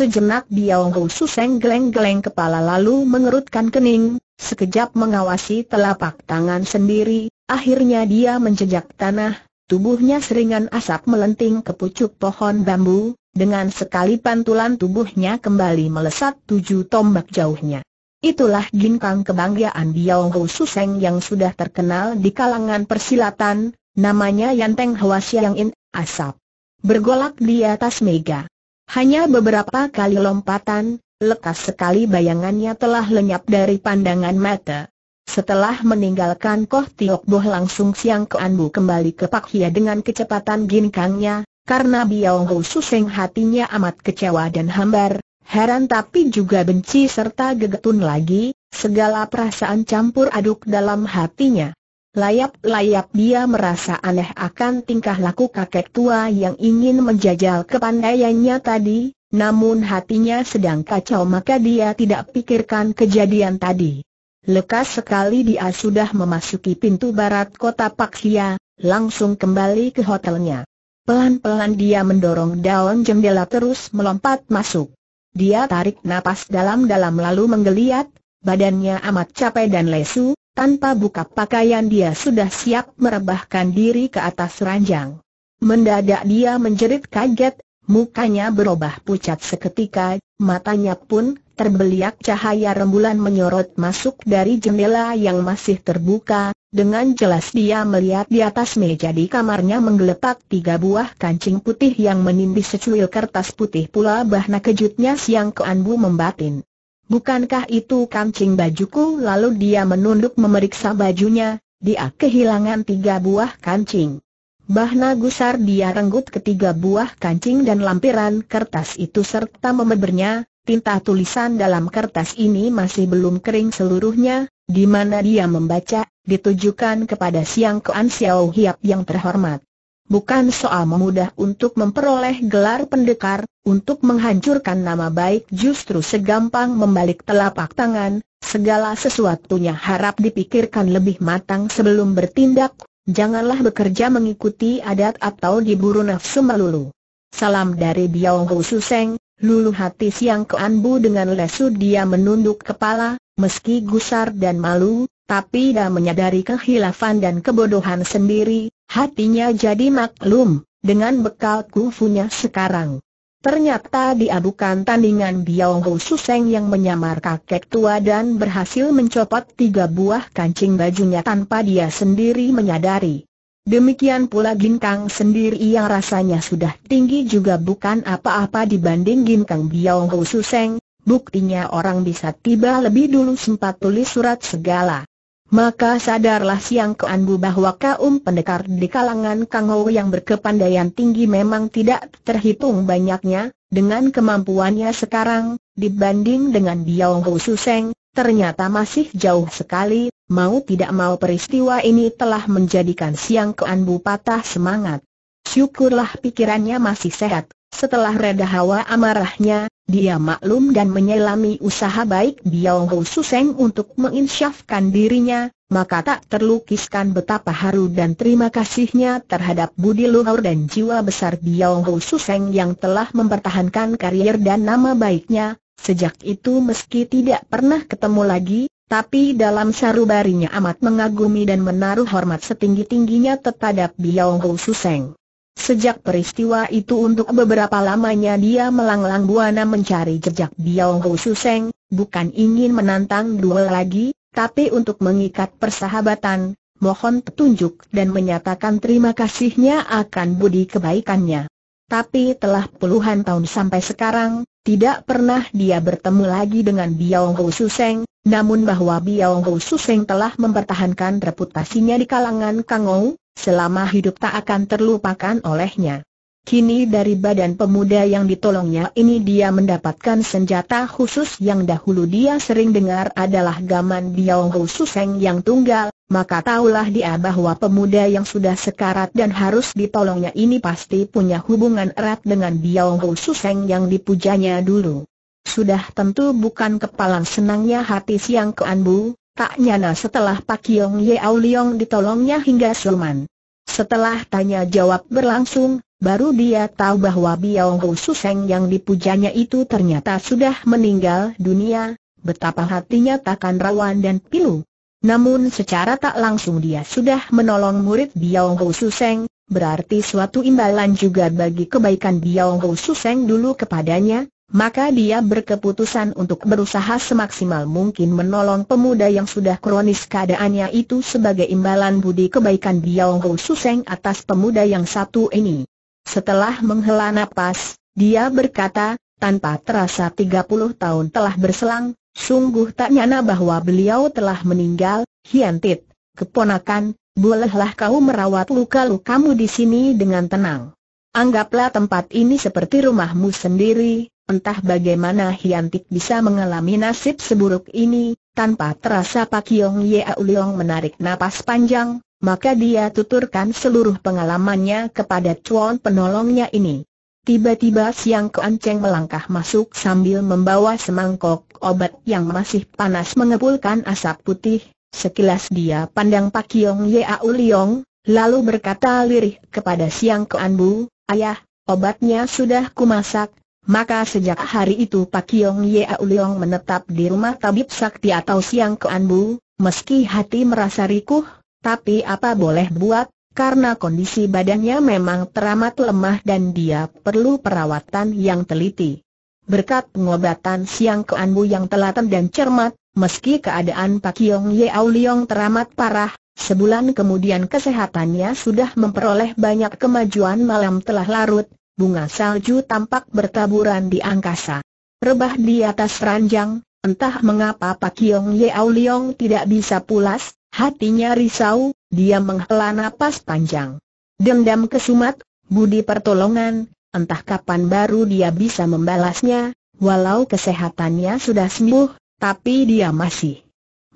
Sejenak Biao Hu Suseng geleng-geleng kepala lalu mengerutkan kening, sekejap mengawasi telapak tangan sendiri, akhirnya dia menjejak tanah, tubuhnya seringan asap melenting ke pucuk pohon bambu, dengan sekali pantulan tubuhnya kembali melesat tujuh tombak jauhnya. Itulah ginkang kebanggaan Biao Hu Suseng yang sudah terkenal di kalangan persilatan, namanya Yanteng Hwasyang In, asap. Bergolak di atas mega. Hanya beberapa kali lompatan, lekas sekali bayangannya telah lenyap dari pandangan mata. Setelah meninggalkan Koh Tiok Boh langsung Siang Ke Anbu kembali ke Pak Hia dengan kecepatan ginkangnya, karena Biao Hou Suseng hatinya amat kecewa dan hambar, heran tapi juga benci serta gegetun lagi, segala perasaan campur aduk dalam hatinya. Layap-layap dia merasa aneh akan tingkah laku kakek tua yang ingin menjajal kepandaiannya tadi, namun hatinya sedang kacau maka dia tidak pikirkan kejadian tadi. Lekas sekali dia sudah memasuki pintu barat kota Paksia, langsung kembali ke hotelnya. Pelan-pelan dia mendorong daun jendela terus melompat masuk. Dia tarik napas dalam-dalam lalu menggeliat, badannya amat capek dan lesu, tanpa buka pakaian dia sudah siap merebahkan diri ke atas ranjang. Mendadak dia menjerit kaget, mukanya berubah pucat seketika, matanya pun terbeliak cahaya rembulan menyorot masuk dari jendela yang masih terbuka, dengan jelas dia melihat di atas meja di kamarnya menggeletak tiga buah kancing putih yang menindih secuil kertas putih pula bahna kejutnya siang keanbu membatin. Bukankah itu kancing bajuku? Lalu dia menunduk memeriksa bajunya, dia kehilangan tiga buah kancing. Bahna Gusar dia renggut ketiga buah kancing dan lampiran kertas itu serta memebernya, tinta tulisan dalam kertas ini masih belum kering seluruhnya, di mana dia membaca, ditujukan kepada Siang Kuan Xiao Hiap yang terhormat. Bukan soal memudah untuk memperoleh gelar pendekar, untuk menghancurkan nama baik justru segampang membalik telapak tangan, segala sesuatunya harap dipikirkan lebih matang sebelum bertindak, janganlah bekerja mengikuti adat atau diburu nafsu melulu. Salam dari Biao Hu Suseng, lulu hati siang ke Anbu dengan lesu dia menunduk kepala, meski gusar dan malu, tapi dia menyadari kehilafan dan kebodohan sendiri, Hatinya jadi maklum, dengan bekal kungfunya sekarang. Ternyata diadukan tandingan Biao Hou Suseng yang menyamar kakek tua dan berhasil mencopot tiga buah kancing bajunya tanpa dia sendiri menyadari. Demikian pula Ginkang sendiri yang rasanya sudah tinggi juga bukan apa-apa dibanding Ginkang Biao Hou Suseng, buktinya orang bisa tiba lebih dulu sempat tulis surat segala. Maka sadarlah Siang Keanbu bahwa kaum pendekar di kalangan Kang Ho yang berkepandaian tinggi memang tidak terhitung banyaknya, dengan kemampuannya sekarang, dibanding dengan Biao Ho Suseng, ternyata masih jauh sekali, mau tidak mau peristiwa ini telah menjadikan Siang Keanbu patah semangat. Syukurlah pikirannya masih sehat, setelah reda hawa amarahnya, dia maklum dan menyelami usaha baik Biao Hou Suseng untuk menginsyafkan dirinya, maka tak terlukiskan betapa haru dan terima kasihnya terhadap budi luhur dan jiwa besar Biao Hou Suseng yang telah mempertahankan karier dan nama baiknya. Sejak itu meski tidak pernah ketemu lagi, tapi dalam sarubarinya amat mengagumi dan menaruh hormat setinggi-tingginya terhadap Biao Hou Suseng. Sejak peristiwa itu untuk beberapa lamanya dia melanglang buana mencari jejak Biao Hu Suseng, bukan ingin menantang duel lagi, tapi untuk mengikat persahabatan, mohon petunjuk dan menyatakan terima kasihnya akan budi kebaikannya. Tapi telah puluhan tahun sampai sekarang, tidak pernah dia bertemu lagi dengan Biao Hu Suseng, namun bahwa Biao Hu Suseng telah mempertahankan reputasinya di kalangan Kangou, selama hidup tak akan terlupakan olehnya. Kini dari badan pemuda yang ditolongnya ini dia mendapatkan senjata khusus yang dahulu dia sering dengar adalah gaman Biao Hu Suseng yang tunggal, maka tahulah dia bahwa pemuda yang sudah sekarat dan harus ditolongnya ini pasti punya hubungan erat dengan Biao Hu Suseng yang dipujanya dulu. Sudah tentu bukan kepalang senangnya hati Siang Keanbu, Tak nyana setelah Pak Yong Yeau Liong ditolongnya hingga Sulman. Setelah tanya jawab berlangsung, baru dia tahu bahwa Biao Ho Suseng yang dipujanya itu ternyata sudah meninggal dunia, betapa hatinya takkan rawan dan pilu. Namun secara tak langsung dia sudah menolong murid Biao Ho Suseng, berarti suatu imbalan juga bagi kebaikan Biao Ho Suseng dulu kepadanya, maka dia berkeputusan untuk berusaha semaksimal mungkin menolong pemuda yang sudah kronis keadaannya itu sebagai imbalan budi kebaikan Biao Ho Suseng atas pemuda yang satu ini. Setelah menghela napas, dia berkata, tanpa terasa 30 tahun telah berselang, sungguh tak nyana bahwa beliau telah meninggal, Hiantit, keponakan, bolehlah kau merawat luka-lukamu di sini dengan tenang. Anggaplah tempat ini seperti rumahmu sendiri, Entah bagaimana Hiantik bisa mengalami nasib seburuk ini, tanpa terasa Pak Yong Au Leong menarik napas panjang, maka dia tuturkan seluruh pengalamannya kepada cuan penolongnya ini. Tiba-tiba Siang Keanceng melangkah masuk sambil membawa semangkok obat yang masih panas mengepulkan asap putih, sekilas dia pandang Pak Yong Au Leong, lalu berkata lirih kepada Siang Keanbu, Ayah, obatnya sudah kumasak, maka sejak hari itu Pak Yong Yea Leong menetap di rumah tabib sakti atau siang keanbu, meski hati merasa rikuh, tapi apa boleh buat, karena kondisi badannya memang teramat lemah dan dia perlu perawatan yang teliti. Berkat pengobatan siang keanbu yang telaten dan cermat, meski keadaan Pak Yong Yea Leong teramat parah, Sebulan kemudian kesehatannya sudah memperoleh banyak kemajuan malam telah larut, bunga salju tampak bertaburan di angkasa. Rebah di atas ranjang, entah mengapa Pak Kiong Yeau Liong tidak bisa pulas, hatinya risau, dia menghela napas panjang. Dendam kesumat, budi pertolongan, entah kapan baru dia bisa membalasnya, walau kesehatannya sudah sembuh, tapi dia masih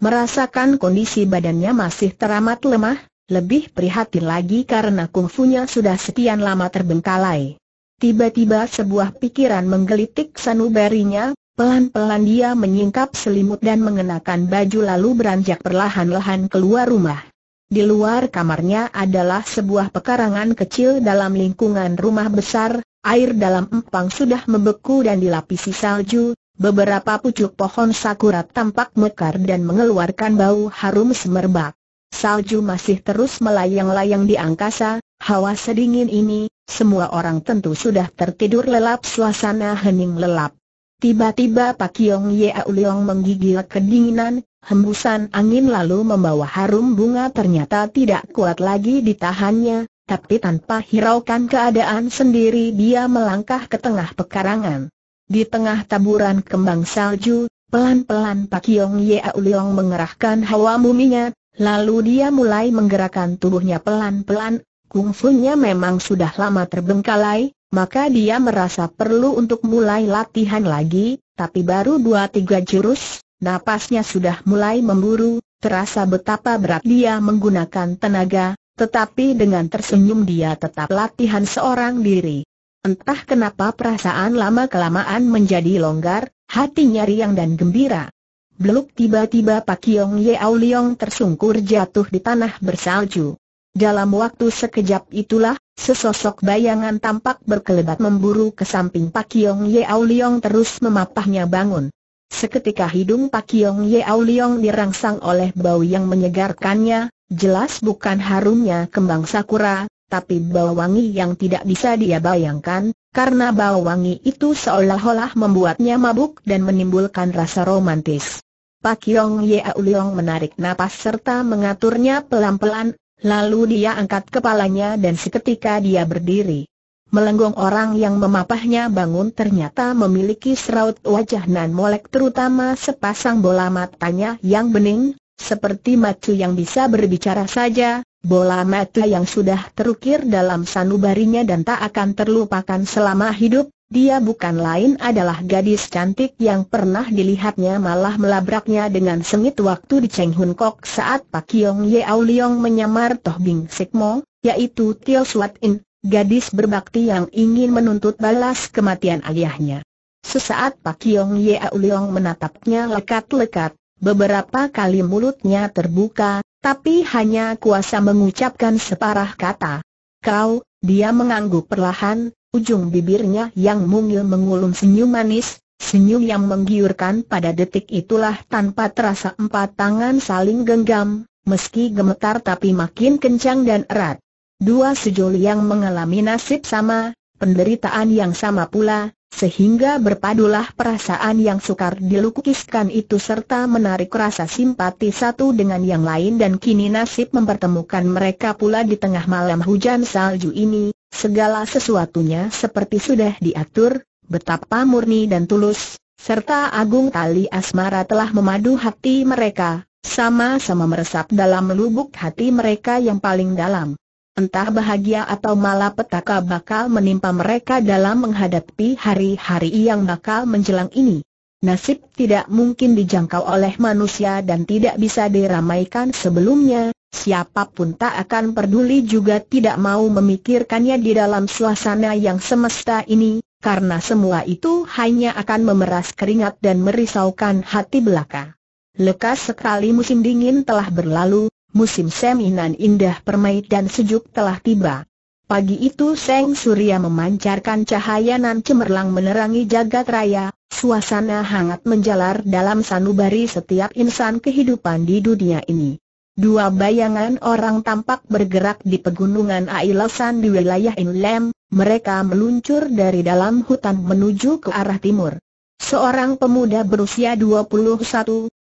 merasakan kondisi badannya masih teramat lemah, lebih prihatin lagi karena kungfunya sudah sekian lama terbengkalai. Tiba-tiba sebuah pikiran menggelitik sanubarinya, pelan-pelan dia menyingkap selimut dan mengenakan baju lalu beranjak perlahan-lahan keluar rumah. Di luar kamarnya adalah sebuah pekarangan kecil dalam lingkungan rumah besar, air dalam empang sudah membeku dan dilapisi salju, beberapa pucuk pohon sakura tampak mekar dan mengeluarkan bau harum semerbak. Salju masih terus melayang-layang di angkasa, hawa sedingin ini, semua orang tentu sudah tertidur lelap suasana hening lelap. Tiba-tiba Pak Yong Yeo Leong menggigil kedinginan, hembusan angin lalu membawa harum bunga ternyata tidak kuat lagi ditahannya, tapi tanpa hiraukan keadaan sendiri dia melangkah ke tengah pekarangan. Di tengah taburan kembang salju, pelan-pelan Pak Yong Yeo Leong mengerahkan hawa muminya, Lalu dia mulai menggerakkan tubuhnya pelan-pelan, kungfunya memang sudah lama terbengkalai, maka dia merasa perlu untuk mulai latihan lagi, tapi baru dua tiga jurus, napasnya sudah mulai memburu, terasa betapa berat dia menggunakan tenaga, tetapi dengan tersenyum dia tetap latihan seorang diri. Entah kenapa perasaan lama-kelamaan menjadi longgar, hatinya riang dan gembira. Beluk tiba-tiba Pak Yong Ye Leong tersungkur jatuh di tanah bersalju. Dalam waktu sekejap itulah, sesosok bayangan tampak berkelebat memburu ke samping Pak Yong Ye Leong terus memapahnya bangun. Seketika hidung Pak Yong Ye Leong dirangsang oleh bau yang menyegarkannya, jelas bukan harumnya kembang sakura, tapi bau wangi yang tidak bisa dia bayangkan, karena bau wangi itu seolah-olah membuatnya mabuk dan menimbulkan rasa romantis. Pak Yong Ye Leong menarik napas serta mengaturnya pelan-pelan, lalu dia angkat kepalanya dan seketika dia berdiri. Melenggong orang yang memapahnya bangun ternyata memiliki seraut wajah nan molek terutama sepasang bola matanya yang bening, seperti macu yang bisa berbicara saja, bola mata yang sudah terukir dalam sanubarinya dan tak akan terlupakan selama hidup, dia bukan lain adalah gadis cantik yang pernah dilihatnya malah melabraknya dengan sengit waktu di Cheng Hun Kok saat Pak Yong Au Liong menyamar Toh Bing Mo, yaitu Tio Suat In, gadis berbakti yang ingin menuntut balas kematian ayahnya. Sesaat Pak Yong Au Liong menatapnya lekat-lekat, beberapa kali mulutnya terbuka, tapi hanya kuasa mengucapkan separah kata. Kau, dia mengangguk perlahan, ujung bibirnya yang mungil mengulum senyum manis, senyum yang menggiurkan pada detik itulah tanpa terasa empat tangan saling genggam, meski gemetar tapi makin kencang dan erat. Dua sejoli yang mengalami nasib sama, penderitaan yang sama pula, sehingga berpadulah perasaan yang sukar dilukiskan itu serta menarik rasa simpati satu dengan yang lain dan kini nasib mempertemukan mereka pula di tengah malam hujan salju ini, segala sesuatunya seperti sudah diatur, betapa murni dan tulus, serta agung tali asmara telah memadu hati mereka, sama-sama meresap dalam lubuk hati mereka yang paling dalam entah bahagia atau malah petaka bakal menimpa mereka dalam menghadapi hari-hari yang bakal menjelang ini. Nasib tidak mungkin dijangkau oleh manusia dan tidak bisa diramaikan sebelumnya, siapapun tak akan peduli juga tidak mau memikirkannya di dalam suasana yang semesta ini, karena semua itu hanya akan memeras keringat dan merisaukan hati belaka. Lekas sekali musim dingin telah berlalu, musim semi nan indah permai dan sejuk telah tiba. Pagi itu Seng Surya memancarkan cahaya nan cemerlang menerangi jagat raya, suasana hangat menjalar dalam sanubari setiap insan kehidupan di dunia ini. Dua bayangan orang tampak bergerak di pegunungan Ailasan di wilayah Inlem, mereka meluncur dari dalam hutan menuju ke arah timur. Seorang pemuda berusia 21,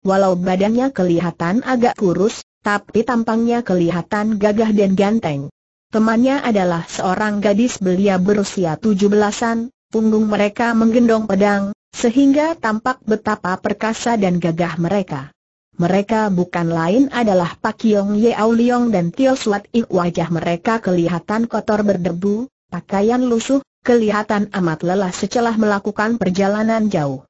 walau badannya kelihatan agak kurus, tapi tampangnya kelihatan gagah dan ganteng. Temannya adalah seorang gadis belia berusia tujuh belasan. punggung mereka menggendong pedang, sehingga tampak betapa perkasa dan gagah mereka. Mereka bukan lain adalah Pak Yong Ye Leong dan Tio Suat Ik wajah mereka kelihatan kotor berdebu, pakaian lusuh, kelihatan amat lelah setelah melakukan perjalanan jauh.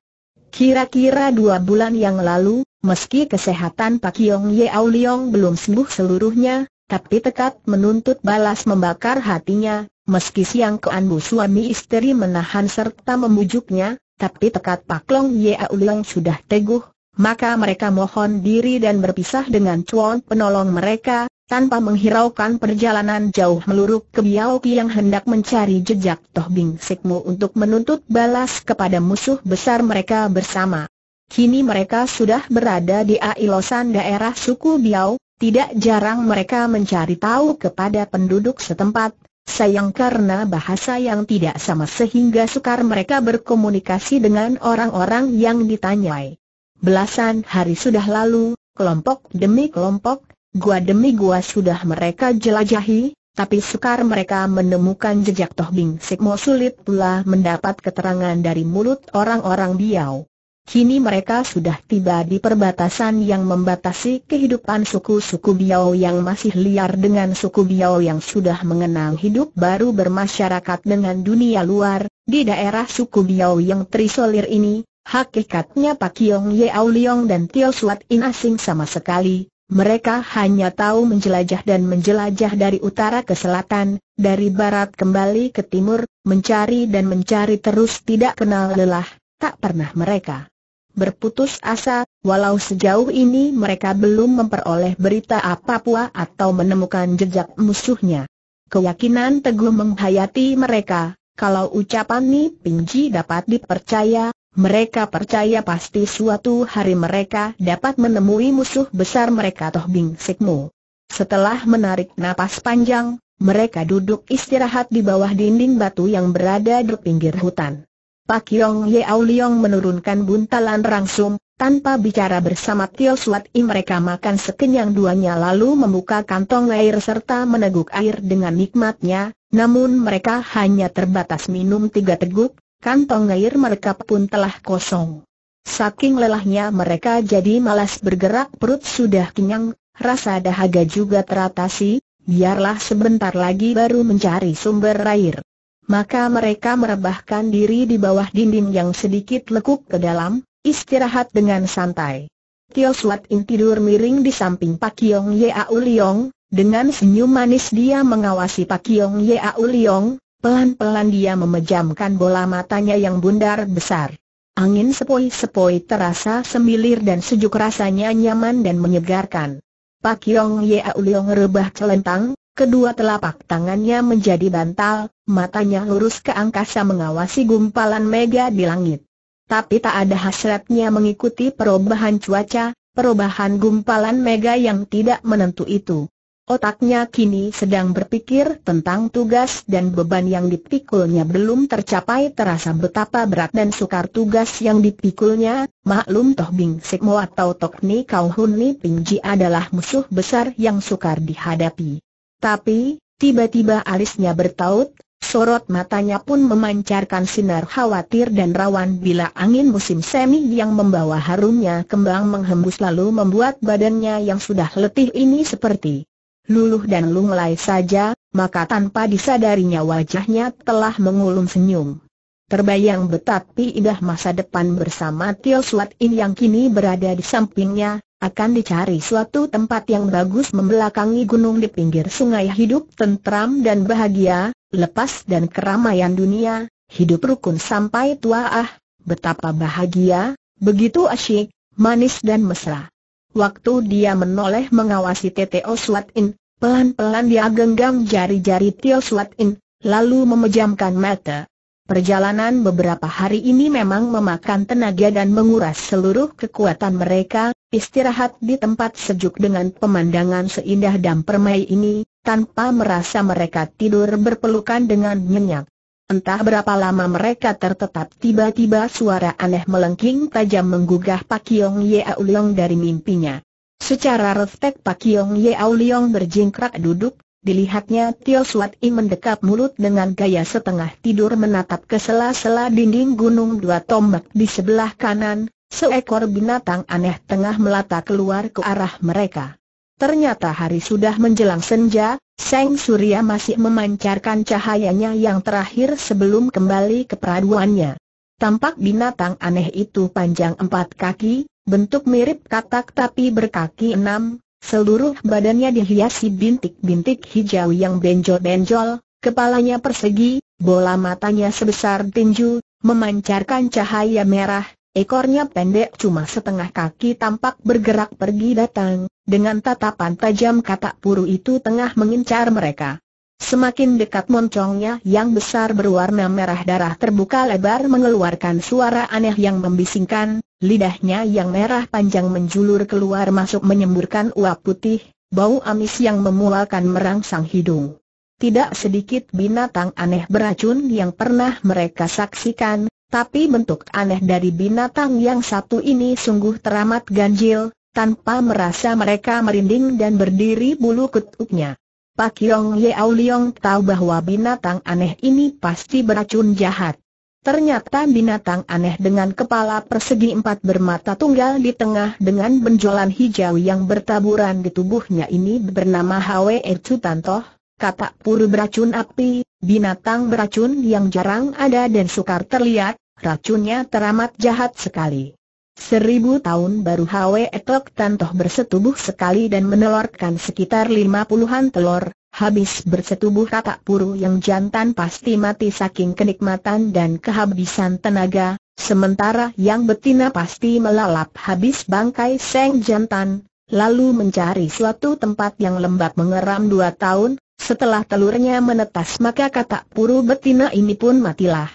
Kira-kira dua bulan yang lalu, Meski kesehatan Pak Yong Ye Leong belum sembuh seluruhnya, tapi tekad menuntut balas membakar hatinya, meski siang keanbu suami istri menahan serta memujuknya, tapi tekad Pak Long Ye Leong sudah teguh, maka mereka mohon diri dan berpisah dengan cuan penolong mereka, tanpa menghiraukan perjalanan jauh meluruk ke Biao yang hendak mencari jejak Toh Bing Sikmu untuk menuntut balas kepada musuh besar mereka bersama. Kini mereka sudah berada di Ailosan daerah suku Biau, tidak jarang mereka mencari tahu kepada penduduk setempat, sayang karena bahasa yang tidak sama sehingga sukar mereka berkomunikasi dengan orang-orang yang ditanyai. Belasan hari sudah lalu, kelompok demi kelompok, gua demi gua sudah mereka jelajahi, tapi sukar mereka menemukan jejak Toh Bing Sikmo sulit pula mendapat keterangan dari mulut orang-orang Biau. Kini mereka sudah tiba di perbatasan yang membatasi kehidupan suku-suku Biao yang masih liar dengan suku Biao yang sudah mengenal hidup baru bermasyarakat dengan dunia luar. Di daerah suku Biao yang terisolir ini, hakikatnya Pak Kiong Yeau Liong dan Tio Suat In asing sama sekali. Mereka hanya tahu menjelajah dan menjelajah dari utara ke selatan, dari barat kembali ke timur, mencari dan mencari terus tidak kenal lelah tak pernah mereka berputus asa, walau sejauh ini mereka belum memperoleh berita apa-apa atau menemukan jejak musuhnya. Keyakinan teguh menghayati mereka, kalau ucapan Ni Pinji dapat dipercaya, mereka percaya pasti suatu hari mereka dapat menemui musuh besar mereka Toh Bing Sikmu. Setelah menarik napas panjang, mereka duduk istirahat di bawah dinding batu yang berada di pinggir hutan. Pak Yong Yeau Liong menurunkan buntalan rangsum, tanpa bicara bersama Tio Suat I mereka makan sekenyang duanya lalu membuka kantong air serta meneguk air dengan nikmatnya, namun mereka hanya terbatas minum tiga teguk, kantong air mereka pun telah kosong. Saking lelahnya mereka jadi malas bergerak perut sudah kenyang, rasa dahaga juga teratasi, biarlah sebentar lagi baru mencari sumber air maka mereka merebahkan diri di bawah dinding yang sedikit lekuk ke dalam, istirahat dengan santai. Tio Suat In tidur miring di samping Pak Yong Au Liong, dengan senyum manis dia mengawasi Pak Yong Au Liong, pelan-pelan dia memejamkan bola matanya yang bundar besar. Angin sepoi-sepoi terasa semilir dan sejuk rasanya nyaman dan menyegarkan. Pak Yong Au Liong rebah celentang, Kedua telapak tangannya menjadi bantal, matanya lurus ke angkasa mengawasi gumpalan mega di langit. Tapi tak ada hasratnya mengikuti perubahan cuaca, perubahan gumpalan mega yang tidak menentu itu. Otaknya kini sedang berpikir tentang tugas dan beban yang dipikulnya belum tercapai terasa betapa berat dan sukar tugas yang dipikulnya, maklum Toh Bing Sikmo atau Tok Ni Kau Hun Ni Ji adalah musuh besar yang sukar dihadapi. Tapi, tiba-tiba alisnya bertaut, sorot matanya pun memancarkan sinar khawatir dan rawan bila angin musim semi yang membawa harumnya kembang menghembus lalu membuat badannya yang sudah letih ini seperti luluh dan lunglai saja, maka tanpa disadarinya wajahnya telah mengulum senyum. Terbayang betapa indah masa depan bersama Tio Suat In yang kini berada di sampingnya, akan dicari suatu tempat yang bagus membelakangi gunung di pinggir sungai hidup tentram dan bahagia, lepas dan keramaian dunia, hidup rukun sampai tua ah, betapa bahagia, begitu asyik, manis dan mesra. Waktu dia menoleh mengawasi Tete Oswat In, pelan-pelan dia genggam jari-jari Tio Swat In, lalu memejamkan mata, Perjalanan beberapa hari ini memang memakan tenaga dan menguras seluruh kekuatan mereka, istirahat di tempat sejuk dengan pemandangan seindah dan permai ini, tanpa merasa mereka tidur berpelukan dengan nyenyak. Entah berapa lama mereka tertetap tiba-tiba suara aneh melengking tajam menggugah Pak Yong Ye Leong dari mimpinya. Secara refleks Pak Yong Ye Leong berjingkrak duduk, Dilihatnya Tio Suat I mendekap mulut dengan gaya setengah tidur menatap ke sela-sela dinding gunung dua tombak di sebelah kanan, seekor binatang aneh tengah melata keluar ke arah mereka. Ternyata hari sudah menjelang senja, Seng Surya masih memancarkan cahayanya yang terakhir sebelum kembali ke peraduannya. Tampak binatang aneh itu panjang empat kaki, bentuk mirip katak tapi berkaki enam, Seluruh badannya dihiasi bintik-bintik hijau yang benjol-benjol, kepalanya persegi, bola matanya sebesar tinju, memancarkan cahaya merah, ekornya pendek cuma setengah kaki tampak bergerak pergi datang, dengan tatapan tajam katak puru itu tengah mengincar mereka. Semakin dekat moncongnya yang besar berwarna merah darah terbuka lebar mengeluarkan suara aneh yang membisingkan, Lidahnya yang merah panjang menjulur keluar masuk menyemburkan uap putih, bau amis yang memualkan merangsang hidung. Tidak sedikit binatang aneh beracun yang pernah mereka saksikan, tapi bentuk aneh dari binatang yang satu ini sungguh teramat ganjil, tanpa merasa mereka merinding dan berdiri bulu kutuknya. Pak Yong Yeau Leong tahu bahwa binatang aneh ini pasti beracun jahat. Ternyata binatang aneh dengan kepala persegi empat bermata tunggal di tengah dengan benjolan hijau yang bertaburan di tubuhnya ini bernama Hwe Cutantoh, kata puru beracun api, binatang beracun yang jarang ada dan sukar terlihat, racunnya teramat jahat sekali. Seribu tahun baru Hwe Tok Tanto bersetubuh sekali dan menelorkan sekitar lima puluhan telur, Habis bersetubuh katak puru yang jantan pasti mati saking kenikmatan dan kehabisan tenaga, sementara yang betina pasti melalap habis bangkai seng jantan, lalu mencari suatu tempat yang lembab mengeram dua tahun, setelah telurnya menetas maka katak puru betina ini pun matilah.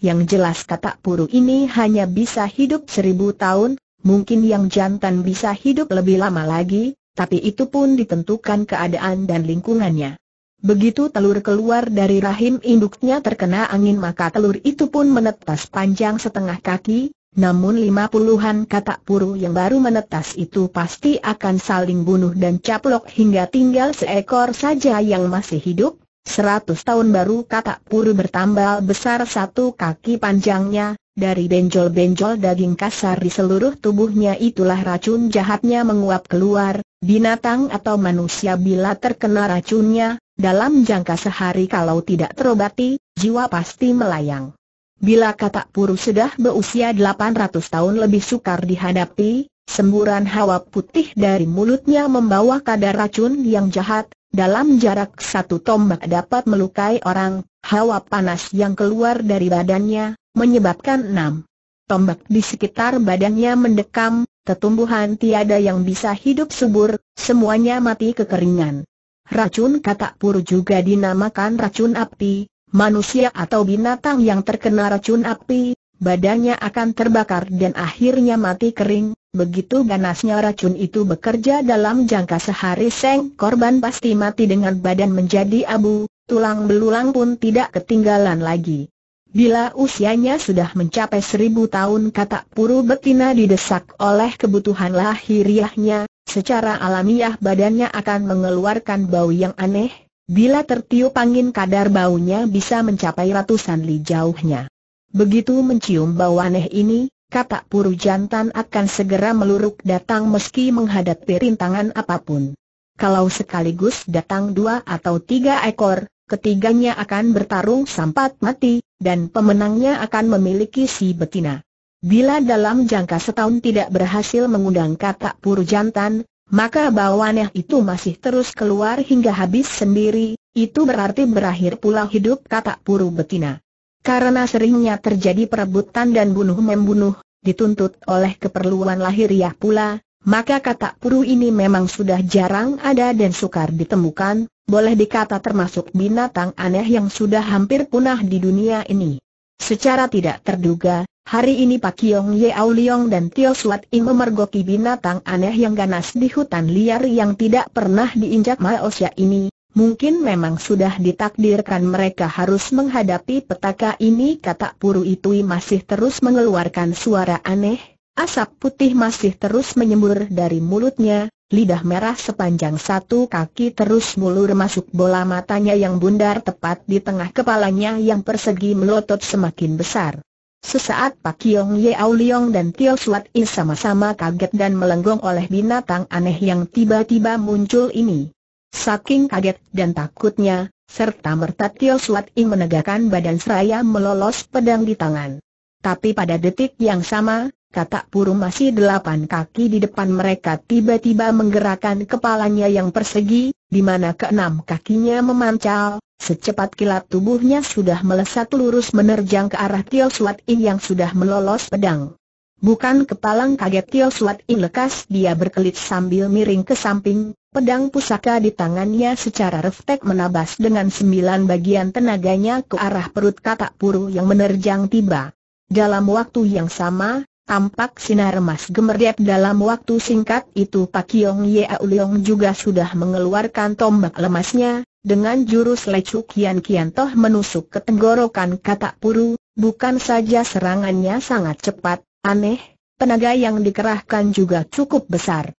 Yang jelas katak puru ini hanya bisa hidup seribu tahun, mungkin yang jantan bisa hidup lebih lama lagi, tapi itu pun ditentukan keadaan dan lingkungannya. Begitu telur keluar dari rahim induknya terkena angin maka telur itu pun menetas panjang setengah kaki, namun lima puluhan katak puru yang baru menetas itu pasti akan saling bunuh dan caplok hingga tinggal seekor saja yang masih hidup, Seratus tahun baru katak puru bertambah besar satu kaki panjangnya, dari benjol-benjol daging kasar di seluruh tubuhnya itulah racun jahatnya menguap keluar, Binatang atau manusia bila terkena racunnya, dalam jangka sehari kalau tidak terobati, jiwa pasti melayang. Bila katak puru sudah berusia 800 tahun lebih sukar dihadapi, semburan hawa putih dari mulutnya membawa kadar racun yang jahat, dalam jarak satu tombak dapat melukai orang, hawa panas yang keluar dari badannya, menyebabkan enam tombak di sekitar badannya mendekam, Tetumbuhan tiada yang bisa hidup subur, semuanya mati kekeringan. Racun katak pur juga dinamakan racun api, manusia atau binatang yang terkena racun api, badannya akan terbakar dan akhirnya mati kering, begitu ganasnya racun itu bekerja dalam jangka sehari seng korban pasti mati dengan badan menjadi abu, tulang belulang pun tidak ketinggalan lagi. Bila usianya sudah mencapai seribu tahun kata puru betina didesak oleh kebutuhan lahiriahnya, secara alamiah badannya akan mengeluarkan bau yang aneh, bila tertiup angin kadar baunya bisa mencapai ratusan li jauhnya. Begitu mencium bau aneh ini, kata puru jantan akan segera meluruk datang meski menghadapi rintangan apapun. Kalau sekaligus datang dua atau tiga ekor, ketiganya akan bertarung sampai mati, dan pemenangnya akan memiliki si betina. Bila dalam jangka setahun tidak berhasil mengundang katak puru jantan, maka bawaneh itu masih terus keluar hingga habis sendiri, itu berarti berakhir pula hidup katak puru betina. Karena seringnya terjadi perebutan dan bunuh-membunuh, dituntut oleh keperluan lahiriah pula, maka katak puru ini memang sudah jarang ada dan sukar ditemukan, boleh dikata termasuk binatang aneh yang sudah hampir punah di dunia ini. Secara tidak terduga, hari ini Pak Kiong Ye Auliong dan Tio Suat Ing memergoki binatang aneh yang ganas di hutan liar yang tidak pernah diinjak Malaysia ini, Mungkin memang sudah ditakdirkan mereka harus menghadapi petaka ini kata Puru Itui masih terus mengeluarkan suara aneh, asap putih masih terus menyembur dari mulutnya, lidah merah sepanjang satu kaki terus mulur masuk bola matanya yang bundar tepat di tengah kepalanya yang persegi melotot semakin besar. Sesaat Pak Yong Au Leong dan Tio Suat In sama-sama kaget dan melenggong oleh binatang aneh yang tiba-tiba muncul ini. Saking kaget dan takutnya, serta merta Tio Suat In menegakkan badan seraya melolos pedang di tangan. Tapi pada detik yang sama, Katak Puru masih delapan kaki di depan mereka tiba-tiba menggerakkan kepalanya yang persegi, di mana keenam kakinya memancal, secepat kilat tubuhnya sudah melesat lurus menerjang ke arah Tio Suat In yang sudah melolos pedang. Bukan kepalang kaget Tio Suat In lekas dia berkelit sambil miring ke samping, pedang pusaka di tangannya secara refleks menabas dengan sembilan bagian tenaganya ke arah perut katak puru yang menerjang tiba. Dalam waktu yang sama, Tampak sinar emas gemerlap dalam waktu singkat itu Pak Yong Yeauliong juga sudah mengeluarkan tombak lemasnya, dengan jurus lecu kian kian toh menusuk ke tenggorokan katak puru, bukan saja serangannya sangat cepat, aneh, tenaga yang dikerahkan juga cukup besar.